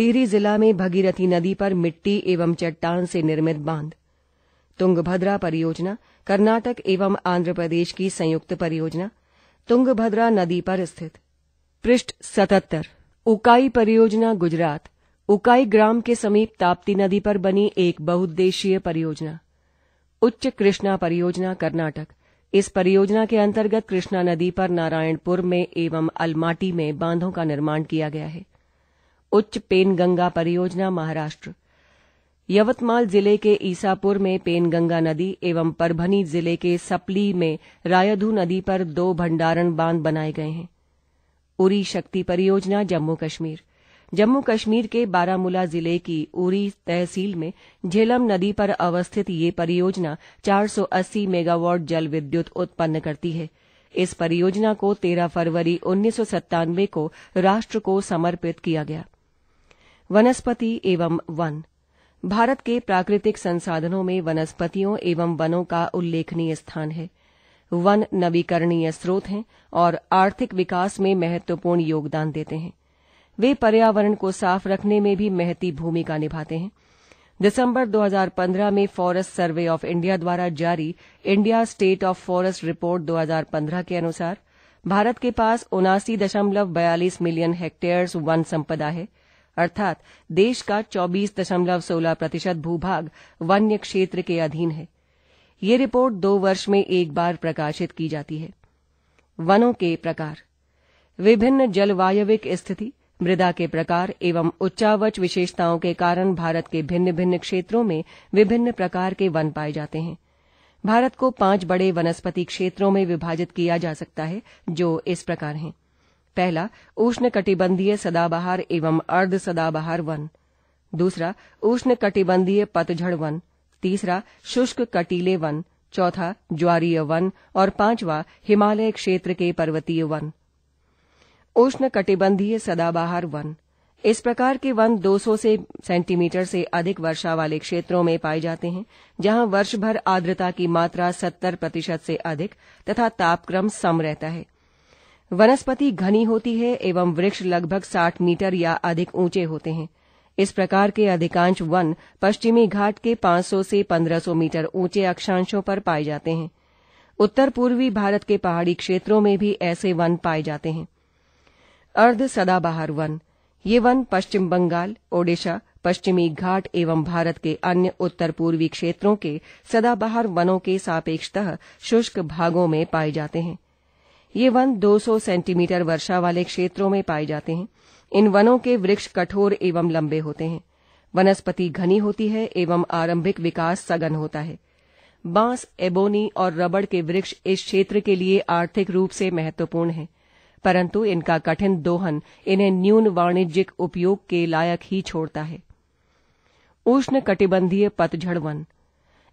टिहरी जिला में भगीरथी नदी पर मिट्टी एवं चट्टान से निर्मित बांध तुंगभद्रा परियोजना कर्नाटक एवं आंध्र प्रदेश की संयुक्त परियोजना तुंगभद्रा नदी पर स्थित पृष्ठ सतहत्तर उकाई परियोजना गुजरात उकाई ग्राम के समीप ताप्ती नदी पर बनी एक बहुउद्देशीय परियोजना उच्च कृष्णा परियोजना कर्नाटक इस परियोजना के अंतर्गत कृष्णा नदी पर नारायणपुर में एवं अलमाटी में बांधों का निर्माण किया गया है उच्च पेनगंगा परियोजना महाराष्ट्र यवतमाल जिले के ईसापुर में पेनगंगा नदी एवं परभनी जिले के सपली में रायधु नदी पर दो भंडारण बांध बनाए गए हैं उरी शक्ति परियोजना जम्मू कश्मीर जम्मू कश्मीर के बारामूला जिले की उरी तहसील में झेलम नदी पर अवस्थित ये परियोजना 480 मेगावाट जल विद्युत उत्पन्न करती है इस परियोजना को 13 फरवरी उन्नीस को राष्ट्र को समर्पित किया गया वनस्पति एवं वन भारत के प्राकृतिक संसाधनों में वनस्पतियों एवं वनों का उल्लेखनीय स्थान है वन नवीकरणीय स्रोत हैं और आर्थिक विकास में महत्वपूर्ण योगदान देते हैं वे पर्यावरण को साफ रखने में भी महती भूमिका निभाते हैं दिसंबर 2015 में फॉरेस्ट सर्वे ऑफ इंडिया द्वारा जारी India state of forest report 2015 के अनुसार भारत के पास उनासी दशमलव बयालीस मिलियन हेक्टेयर्स वन संपदा है अर्थात देश का 24.16 प्रतिशत भूभाग वन्य क्षेत्र के अधीन है ये रिपोर्ट दो वर्ष में एक बार प्रकाशित की जाती है वनों के प्रकार विभिन्न जलवायविक स्थिति मृदा के प्रकार एवं उच्चावच विशेषताओं के कारण भारत के भिन्न भिन्न क्षेत्रों में विभिन्न प्रकार के वन पाए जाते हैं भारत को पांच बड़े वनस्पति क्षेत्रों में विभाजित किया जा सकता है जो इस प्रकार हैं पहला उष्ण कटिबंधीय सदाबहार एवं अर्ध सदाबहार वन दूसरा उष्ण कटिबंधीय पतझड़ वन तीसरा शुष्क कटीले वन चौथा ज्वारीय वन और पांचवा हिमालय क्षेत्र के पर्वतीय वन उष्ण कटिबंधीय सदाबहार वन इस प्रकार के वन 200 से सेंटीमीटर से अधिक वर्षा वाले क्षेत्रों में पाए जाते हैं जहां वर्ष भर आर्द्रता की मात्रा 70 प्रतिशत से अधिक तथा तापक्रम सम रहता है वनस्पति घनी होती है एवं वृक्ष लगभग 60 मीटर या अधिक ऊंचे होते हैं इस प्रकार के अधिकांश वन पश्चिमी घाट के 500 से 1500 मीटर ऊंचे अक्षांशों पर पाए जाते हैं उत्तर पूर्वी भारत के पहाड़ी क्षेत्रों में भी ऐसे वन पाए जाते हैं अर्ध सदाबहार वन ये वन पश्चिम बंगाल ओडिशा पश्चिमी घाट एवं भारत के अन्य उत्तर पूर्वी क्षेत्रों के सदाबहार वनों के सापेक्षतः शुष्क भागों में पाए जाते हैं ये वन 200 सेंटीमीटर वर्षा वाले क्षेत्रों में पाए जाते हैं इन वनों के वृक्ष कठोर एवं लंबे होते हैं वनस्पति घनी होती है एवं आरंभिक विकास सघन होता है बांस एबोनी और रबड़ के वृक्ष इस क्षेत्र के लिए आर्थिक रूप से महत्वपूर्ण है परंतु इनका कठिन दोहन इन्हें न्यून वाणिज्यिक उपयोग के लायक ही छोड़ता है उष्ण कटिबंधीय पतझड़ वन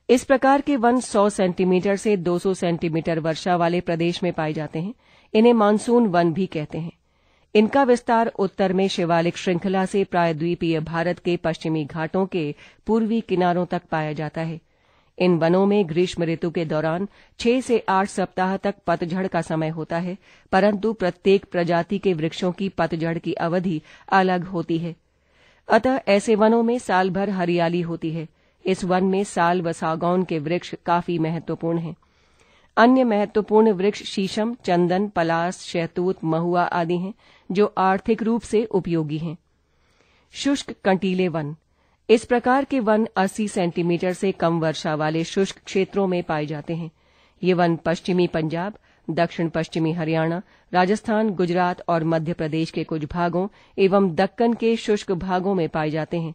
इस प्रकार के वन 100 सेंटीमीटर से 200 सेंटीमीटर वर्षा वाले प्रदेश में पाए जाते हैं इन्हें मानसून वन भी कहते हैं इनका विस्तार उत्तर में शिवालिक श्रृंखला से प्रायद्वीपीय भारत के पश्चिमी घाटों के पूर्वी किनारों तक पाया जाता है इन वनों में ग्रीष्म ऋतु के दौरान छह से आठ सप्ताह तक पतझड़ का समय होता है परंतु प्रत्येक प्रजाति के वृक्षों की पतझड़ की अवधि अलग होती है अतः ऐसे वनों में साल भर हरियाली होती है इस वन में साल व सागौन के वृक्ष काफी महत्वपूर्ण हैं अन्य महत्वपूर्ण वृक्ष शीशम चंदन पलास शहतूत महुआ आदि हैं जो आर्थिक रूप से उपयोगी हैं शुष्क कंटीले वन इस प्रकार के वन 80 सेंटीमीटर से कम वर्षा वाले शुष्क क्षेत्रों में पाए जाते हैं ये वन पश्चिमी पंजाब दक्षिण पश्चिमी हरियाणा राजस्थान गुजरात और मध्य प्रदेश के कुछ भागों एवं दक्कन के शुष्क भागों में पाए जाते हैं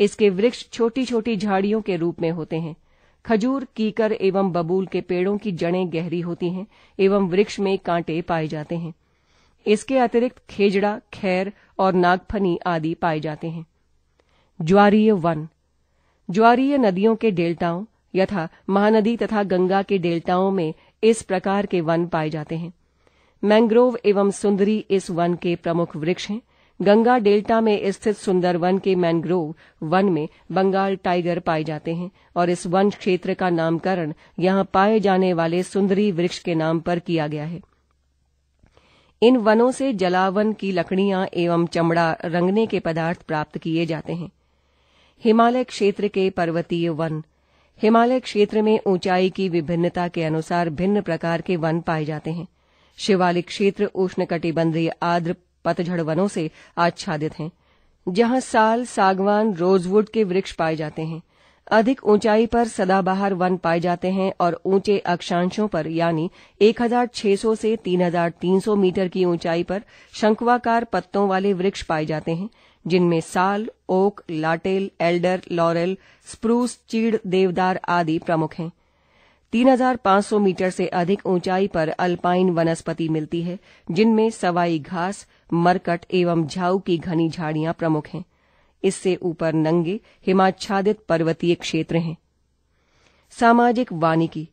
इसके वृक्ष छोटी छोटी झाड़ियों के रूप में होते हैं खजूर कीकर एवं बबूल के पेड़ों की जड़ें गहरी होती हैं एवं वृक्ष में कांटे पाए जाते हैं इसके अतिरिक्त खेजड़ा खैर और नागफनी आदि पाए जाते हैं ज्वारीय वन ज्वारीय नदियों के डेल्टाओं यथा महानदी तथा गंगा के डेल्टाओं में इस प्रकार के वन पाए जाते हैं मैंग्रोव एवं सुंदरी इस वन के प्रमुख वृक्ष हैं गंगा डेल्टा में स्थित वन के मैनग्रोव वन में बंगाल टाइगर पाए जाते हैं और इस वन क्षेत्र का नामकरण यहां पाए जाने वाले सुंदरी वृक्ष के नाम पर किया गया है इन वनों से जलावन की लकड़ियां एवं चमड़ा रंगने के पदार्थ प्राप्त किए जाते हैं हिमालय क्षेत्र के पर्वतीय वन हिमालय क्षेत्र में ऊंचाई की विभिन्नता के अनुसार भिन्न प्रकार के वन पाए जाते हैं शिवालिक क्षेत्र उष्णकटिबंधीय आर्द्र पतझड़ वनों से आच्छादित हैं जहां साल सागवान रोजवुड के वृक्ष पाए जाते हैं अधिक ऊंचाई पर सदाबहार वन पाए जाते हैं और ऊंचे अक्षांशों पर यानी 1600 से 3300 मीटर की ऊंचाई पर शंक्वाकार पत्तों वाले वृक्ष पाए जाते हैं जिनमें साल ओक लाटेल एल्डर लॉरेल स्प्रूस चीड़ देवदार आदि प्रमुख हैं 3500 मीटर से अधिक ऊंचाई पर अल्पाइन वनस्पति मिलती है जिनमें सवाई घास मरकट एवं झाऊ की घनी झाड़ियां प्रमुख हैं इससे ऊपर नंगे हिमाच्छादित पर्वतीय क्षेत्र हैं सामाजिक वानिकी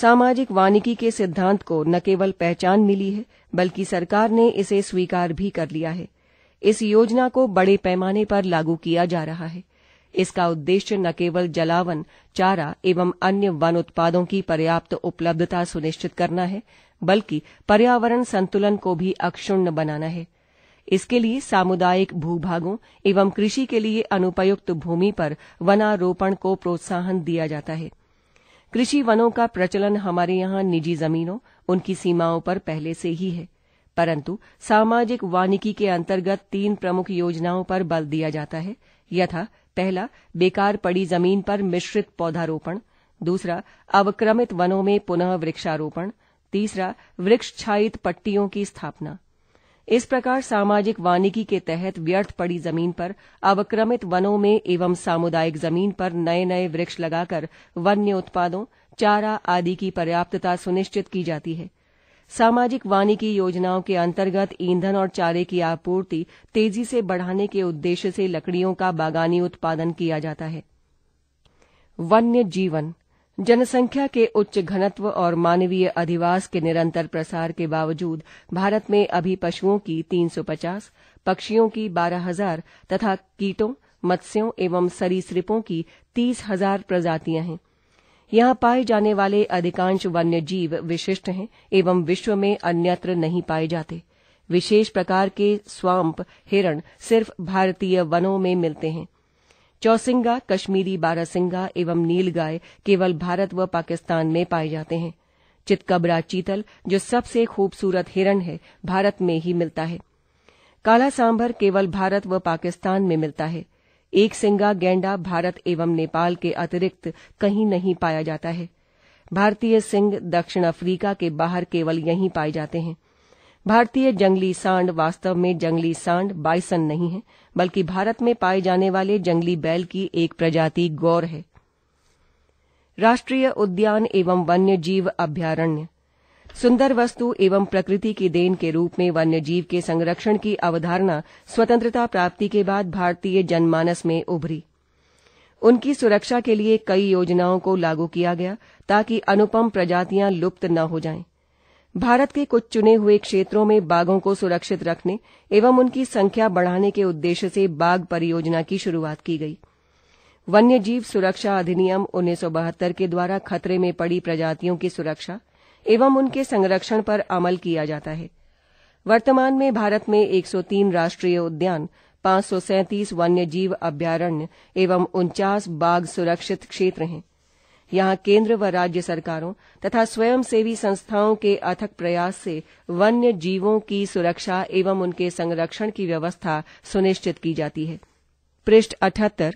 सामाजिक वानिकी के सिद्धांत को न केवल पहचान मिली है बल्कि सरकार ने इसे स्वीकार भी कर लिया है इस योजना को बड़े पैमाने पर लागू किया जा रहा है इसका उद्देश्य न केवल जलावन चारा एवं अन्य वन उत्पादों की पर्याप्त उपलब्धता सुनिश्चित करना है बल्कि पर्यावरण संतुलन को भी अक्षुण्ण बनाना है इसके लिए सामुदायिक भूभागों एवं कृषि के लिए अनुपयुक्त भूमि पर वनारोपण को प्रोत्साहन दिया जाता है कृषि वनों का प्रचलन हमारे यहाँ निजी जमीनों उनकी सीमाओं पर पहले से ही है परंतु सामाजिक वानिकी के अंतर्गत तीन प्रमुख योजनाओं पर बल दिया जाता है यथा पहला बेकार पड़ी जमीन पर मिश्रित पौधारोपण दूसरा अवक्रमित वनों में पुनः वृक्षारोपण तीसरा वृक्ष छायित पट्टियों की स्थापना इस प्रकार सामाजिक वानिकी के तहत व्यर्थ पड़ी जमीन पर अवक्रमित वनों में एवं सामुदायिक जमीन पर नए नए वृक्ष लगाकर वन्य उत्पादों चारा आदि की पर्याप्तता सुनिश्चित की जाती है सामाजिक वानिकी योजनाओं के अंतर्गत ईंधन और चारे की आपूर्ति तेजी से बढ़ाने के उद्देश्य से लकड़ियों का बागानी उत्पादन किया जाता है वन्य जीवन जनसंख्या के उच्च घनत्व और मानवीय अधिवास के निरंतर प्रसार के बावजूद भारत में अभी पशुओं की 350, पक्षियों की 12,000 तथा कीटों मत्स्यों एवं सरीसृपों की 30,000 प्रजातियां हैं यहां पाए जाने वाले अधिकांश वन्य जीव विशिष्ट हैं एवं विश्व में अन्यत्र नहीं पाए जाते विशेष प्रकार के स्वाम्प हिरण सिर्फ भारतीय वनों में मिलते हैं चौसिंगा कश्मीरी बारासिंगा एवं नीलगाय केवल भारत व पाकिस्तान में पाए जाते हैं चितकबरा चीतल जो सबसे खूबसूरत हिरण है भारत में ही मिलता है काला सांभर केवल भारत व पाकिस्तान में मिलता है एक सिंगा गेंडा भारत एवं नेपाल के अतिरिक्त कहीं नहीं पाया जाता है भारतीय सिंह दक्षिण अफ्रीका के बाहर केवल यहीं पाए जाते हैं भारतीय जंगली सांड वास्तव में जंगली सांड बाइसन नहीं है बल्कि भारत में पाए जाने वाले जंगली बैल की एक प्रजाति गौर है राष्ट्रीय उद्यान एवं वन्य जीव अभ्यारण्य सुंदर वस्तु एवं प्रकृति की देन के रूप में वन्य जीव के संरक्षण की अवधारणा स्वतंत्रता प्राप्ति के बाद भारतीय जनमानस में उभरी उनकी सुरक्षा के लिए कई योजनाओं को लागू किया गया ताकि अनुपम प्रजातियां लुप्त न हो जाएं। भारत के कुछ चुने हुए क्षेत्रों में बाघों को सुरक्षित रखने एवं उनकी संख्या बढ़ाने के उद्देश्य से बाघ परियोजना की शुरुआत की गई वन्य जीव सुरक्षा अधिनियम उन्नीस के द्वारा खतरे में पड़ी प्रजातियों की सुरक्षा एवं उनके संरक्षण पर अमल किया जाता है वर्तमान में भारत में 103 राष्ट्रीय उद्यान पांच वन्य जीव अभ्यारण्य एवं उनचास बाघ सुरक्षित क्षेत्र हैं यहां केंद्र व राज्य सरकारों तथा स्वयंसेवी संस्थाओं के अथक प्रयास से वन्य जीवों की सुरक्षा एवं उनके संरक्षण की व्यवस्था सुनिश्चित की जाती है पृष्ठ अठहत्तर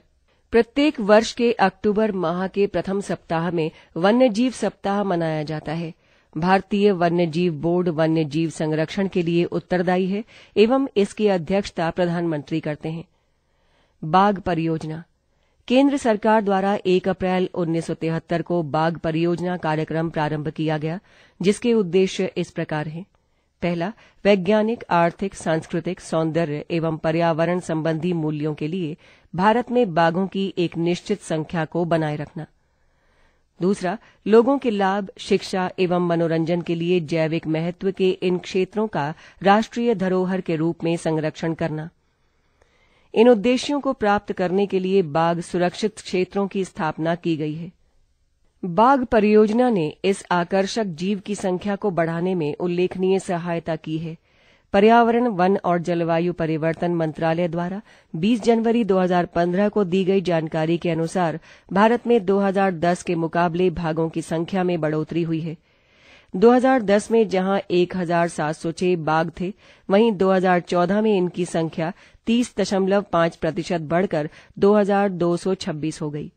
प्रत्येक वर्ष के अक्टूबर माह के प्रथम सप्ताह में वन्य जीव सप्ताह मनाया जाता है भारतीय वन्यजीव बोर्ड वन्य जीव संरक्षण के लिए उत्तरदायी है एवं इसकी अध्यक्षता प्रधानमंत्री करते हैं बाघ परियोजना केंद्र सरकार द्वारा 1 अप्रैल 1973 को बाघ परियोजना कार्यक्रम प्रारंभ किया गया जिसके उद्देश्य इस प्रकार हैं पहला वैज्ञानिक आर्थिक सांस्कृतिक सौंदर्य एवं पर्यावरण संबंधी मूल्यों के लिए भारत में बाघों की एक निश्चित संख्या को बनाए रखना दूसरा लोगों के लाभ शिक्षा एवं मनोरंजन के लिए जैविक महत्व के इन क्षेत्रों का राष्ट्रीय धरोहर के रूप में संरक्षण करना इन उद्देश्यों को प्राप्त करने के लिए बाघ सुरक्षित क्षेत्रों की स्थापना की गई है बाघ परियोजना ने इस आकर्षक जीव की संख्या को बढ़ाने में उल्लेखनीय सहायता की है पर्यावरण वन और जलवायु परिवर्तन मंत्रालय द्वारा 20 जनवरी 2015 को दी गई जानकारी के अनुसार भारत में 2010 के मुकाबले भागों की संख्या में बढ़ोतरी हुई है 2010 में जहां 1706 बाघ थे वहीं 2014 में इनकी संख्या तीस दशमलव पांच प्रतिशत बढ़कर 2,226 हो गई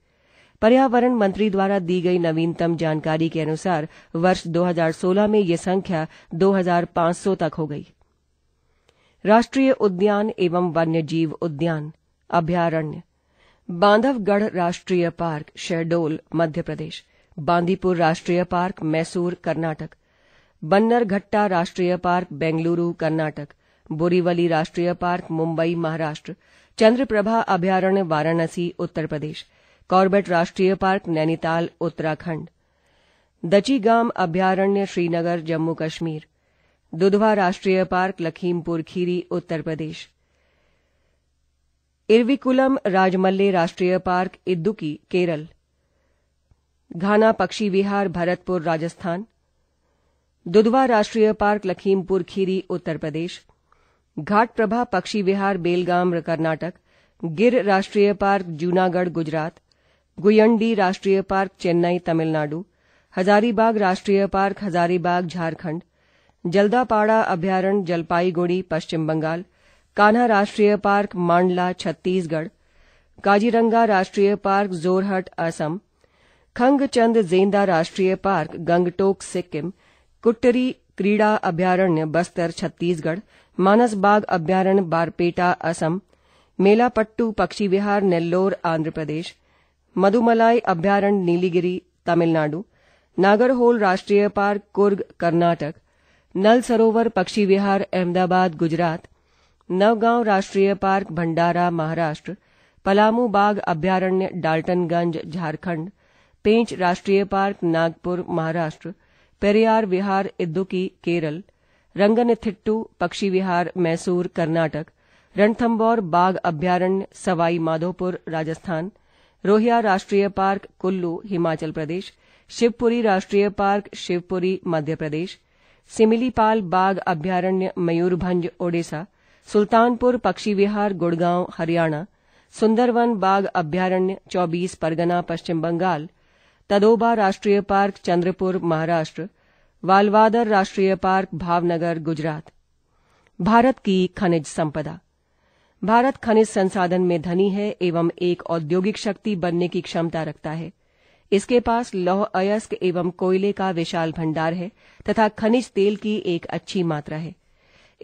पर्यावरण मंत्री द्वारा दी गई नवीनतम जानकारी के अनुसार वर्ष 2016 में यह संख्या 2,500 तक हो गई राष्ट्रीय उद्यान एवं वन्य जीव उद्यान अभ्यारण्य बांधवगढ़ राष्ट्रीय पार्क शहडोल मध्य प्रदेश बांदीपुर राष्ट्रीय पार्क मैसूर कर्नाटक बन्नरघट्टा राष्ट्रीय पार्क बेंगलुरु कर्नाटक बोरीवली राष्ट्रीय पार्क मुंबई महाराष्ट्र चंद्रप्रभा अभ्यारण्य वाराणसी उत्तर प्रदेश कॉर्बेट राष्ट्रीय पार्क नैनीताल उत्तराखंड दचीगाम अभ्यारण्य श्रीनगर जम्मू कश्मीर दुधवा राष्ट्रीय पार्क लखीमपुर खीरी उत्तर प्रदेश इरविकुलम राजमल्ले राष्ट्रीय पार्क इद्दुकी केरल घाना पक्षी विहार भरतपुर राजस्थान दुधवा राष्ट्रीय पार्क लखीमपुर खीरी उत्तर प्रदेश घाटप्रभा पक्षी विहार बेलगाम कर्नाटक गिर राष्ट्रीय पार्क जूनागढ़ गुजरात गुयंडी राष्ट्रीय पार्क चेन्नई तमिलनाडु हजारीबाग राष्ट्रीय पार्क हजारीबाग झारखंड जल्दापाड़ा अभ्यारण्य जलपाईगुड़ी पश्चिम बंगाल कान्हा राष्ट्रीय पार्क मांडला छत्तीसगढ़ काजीरंगा राष्ट्रीय पार्क जोरहट असम खंगचंद जेंदा राष्ट्रीय पार्क गंगटोक सिक्किम कुट्टरी क्रीड़ा अभ्यारण्य बस्तर छत्तीसगढ़ मानस बाग अभ्यारण्य बारपेटा असम मेलापट्टू पक्षी विहार नेल्लोर आंध्र प्रदेश मधुमलाई अभ्यारण्य नीलगिरी तमिलनाडु नागरहोल राष्ट्रीय पार्क कुर्ग कर्नाटक नल सरोवर पक्षी विहार अहमदाबाद गुजरात नवगांव राष्ट्रीय पार्क भंडारा महाराष्ट्र पलामू बाग अभ्यारण्य डाल्टनगंज झारखंड पेंच राष्ट्रीय पार्क नागपुर महाराष्ट्र पेरियार विहार इद्दुकी केरल रंगनथिट्टू पक्षी विहार मैसूर कर्नाटक रणथम्बौर बाघ अभ्यारण्य सवाई माधोपुर राजस्थान रोहिया राष्ट्रीय पार्क कुल्लू हिमाचल प्रदेश शिवपुरी राष्ट्रीय पार्क शिवपुरी मध्य प्रदेश सिमिलीपाल बाघ अभ्यारण्य मयूरभंज ओडिशा सुल्तानपुर पक्षी विहार गुड़गांव हरियाणा सुंदरवन बाघ अभ्यारण्य 24 परगना पश्चिम बंगाल तदोबा राष्ट्रीय पार्क चंद्रपुर महाराष्ट्र वालवादर राष्ट्रीय पार्क भावनगर गुजरात भारत की खनिज संपदा भारत खनिज संसाधन में धनी है एवं एक औद्योगिक शक्ति बनने की क्षमता रखता है इसके पास लौह अयस्क एवं कोयले का विशाल भंडार है तथा खनिज तेल की एक अच्छी मात्रा है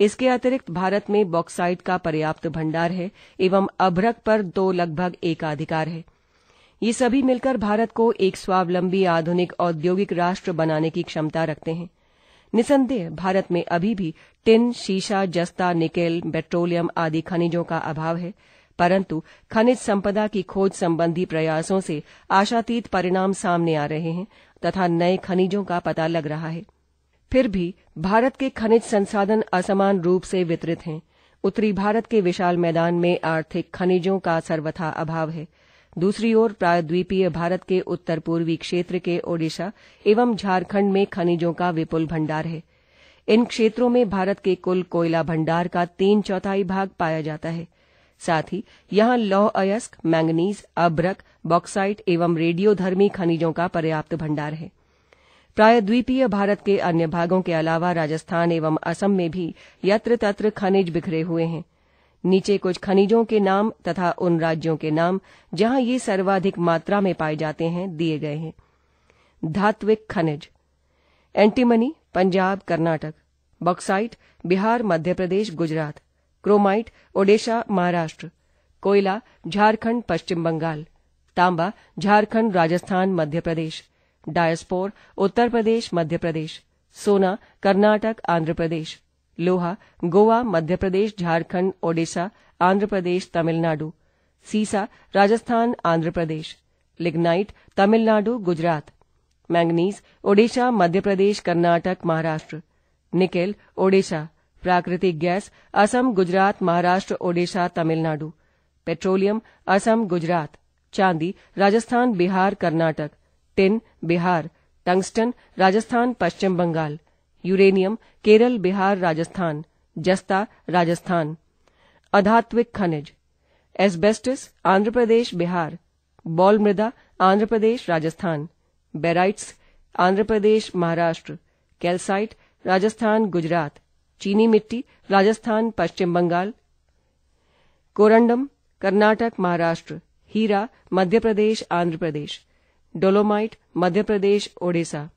इसके अतिरिक्त भारत में बॉक्साइट का पर्याप्त भंडार है एवं अभ्रक पर दो लगभग एकाधिकार है ये सभी मिलकर भारत को एक स्वावलंबी आधुनिक औद्योगिक राष्ट्र बनाने की क्षमता रखते हैं निसंदेह भारत में अभी भी टिन शीशा जस्ता निकेल पेट्रोलियम आदि खनिजों का अभाव है परंतु खनिज संपदा की खोज संबंधी प्रयासों से आशातीत परिणाम सामने आ रहे हैं तथा नए खनिजों का पता लग रहा है फिर भी भारत के खनिज संसाधन असमान रूप से वितरित हैं उत्तरी भारत के विशाल मैदान में आर्थिक खनिजों का सर्वथा अभाव है दूसरी ओर प्रायद्वीपीय भारत के उत्तर पूर्वी क्षेत्र के ओडिशा एवं झारखंड में खनिजों का विपुल भंडार है इन क्षेत्रों में भारत के कुल कोयला भंडार का तीन चौथाई भाग पाया जाता है साथ ही यहां लौह अयस्क मैंगनीज अब्रक बॉक्साइट एवं रेडियोधर्मी खनिजों का पर्याप्त भंडार है प्रायद्वीपीय भारत के अन्य भागों के अलावा राजस्थान एवं असम में भी यत्र तत्र खनिज बिखरे हुए हैं नीचे कुछ खनिजों के नाम तथा उन राज्यों के नाम जहां ये सर्वाधिक मात्रा में पाए जाते हैं दिए गए हैं धात्विक खनिज antimony Punjab Karnataka bauxite Bihar Madhya Pradesh Gujarat chromite Odisha Maharashtra कोयला झारखंड पश्चिम बंगाल तांबा झारखंड राजस्थान मध्य प्रदेश डायस्पोर उत्तर प्रदेश मध्य प्रदेश सोना कर्नाटक आंध्र प्रदेश लोहा गोवा मध्य प्रदेश झारखंड ओडिशा आंध्र प्रदेश तमिलनाडु सीसा Rajasthan Andhra Pradesh lignite Tamil Nadu Gujarat manganese Odisha Madhya Pradesh Karnataka Maharashtra nickel Odisha प्राकृतिक गैस असम गुजरात महाराष्ट्र ओडिशा तमिलनाडु पेट्रोलियम असम गुजरात चांदी Rajasthan Bihar Karnataka tin Bihar tungsten Rajasthan Paschim Bangal uranium Kerala Bihar Rajasthan जस्ता राजस्थान अधात्विक खनिज एस्बेस्टिस आंध्र प्रदेश बिहार बॉल मृदा आंध्र प्रदेश राजस्थान बेराइट्स आंध्र प्रदेश महाराष्ट्र कैल्साइट राजस्थान गुजरात चीनी मिट्टी राजस्थान पश्चिम बंगाल कोरंडम कर्नाटक महाराष्ट्र हीरा मध्य प्रदेश आंध्र प्रदेश डोलोमाइट मध्य प्रदेश ओडिशा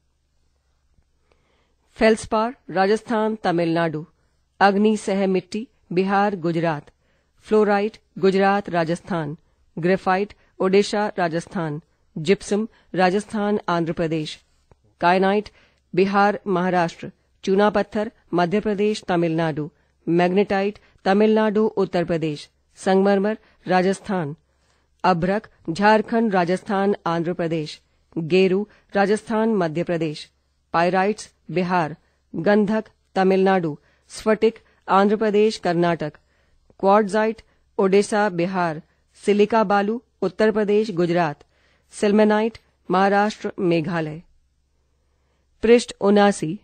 फेल्सपार राजस्थान तमिलनाडु अग्नि सह मिट्टी Bihar Gujarat fluorite Gujarat Rajasthan graphite Odisha Rajasthan gypsum Rajasthan Andhra Pradesh kyanite Bihar Maharashtra चूना पत्थर मध्य प्रदेश तमिलनाडु मैग्नेटाइट तमिलनाडु उत्तर प्रदेश संगमरमर राजस्थान अभ्रक झारखंड राजस्थान आंध्र प्रदेश गेरू राजस्थान मध्य प्रदेश पायराइट्स बिहार गंधक तमिलनाडु स्फटिक आंध्र प्रदेश कर्नाटक क्वाडजाइट ओडिशा बिहार सिलिका बालू उत्तर प्रदेश गुजरात सिल्मेनाइट महाराष्ट्र मेघालय पृष्ठ उनासी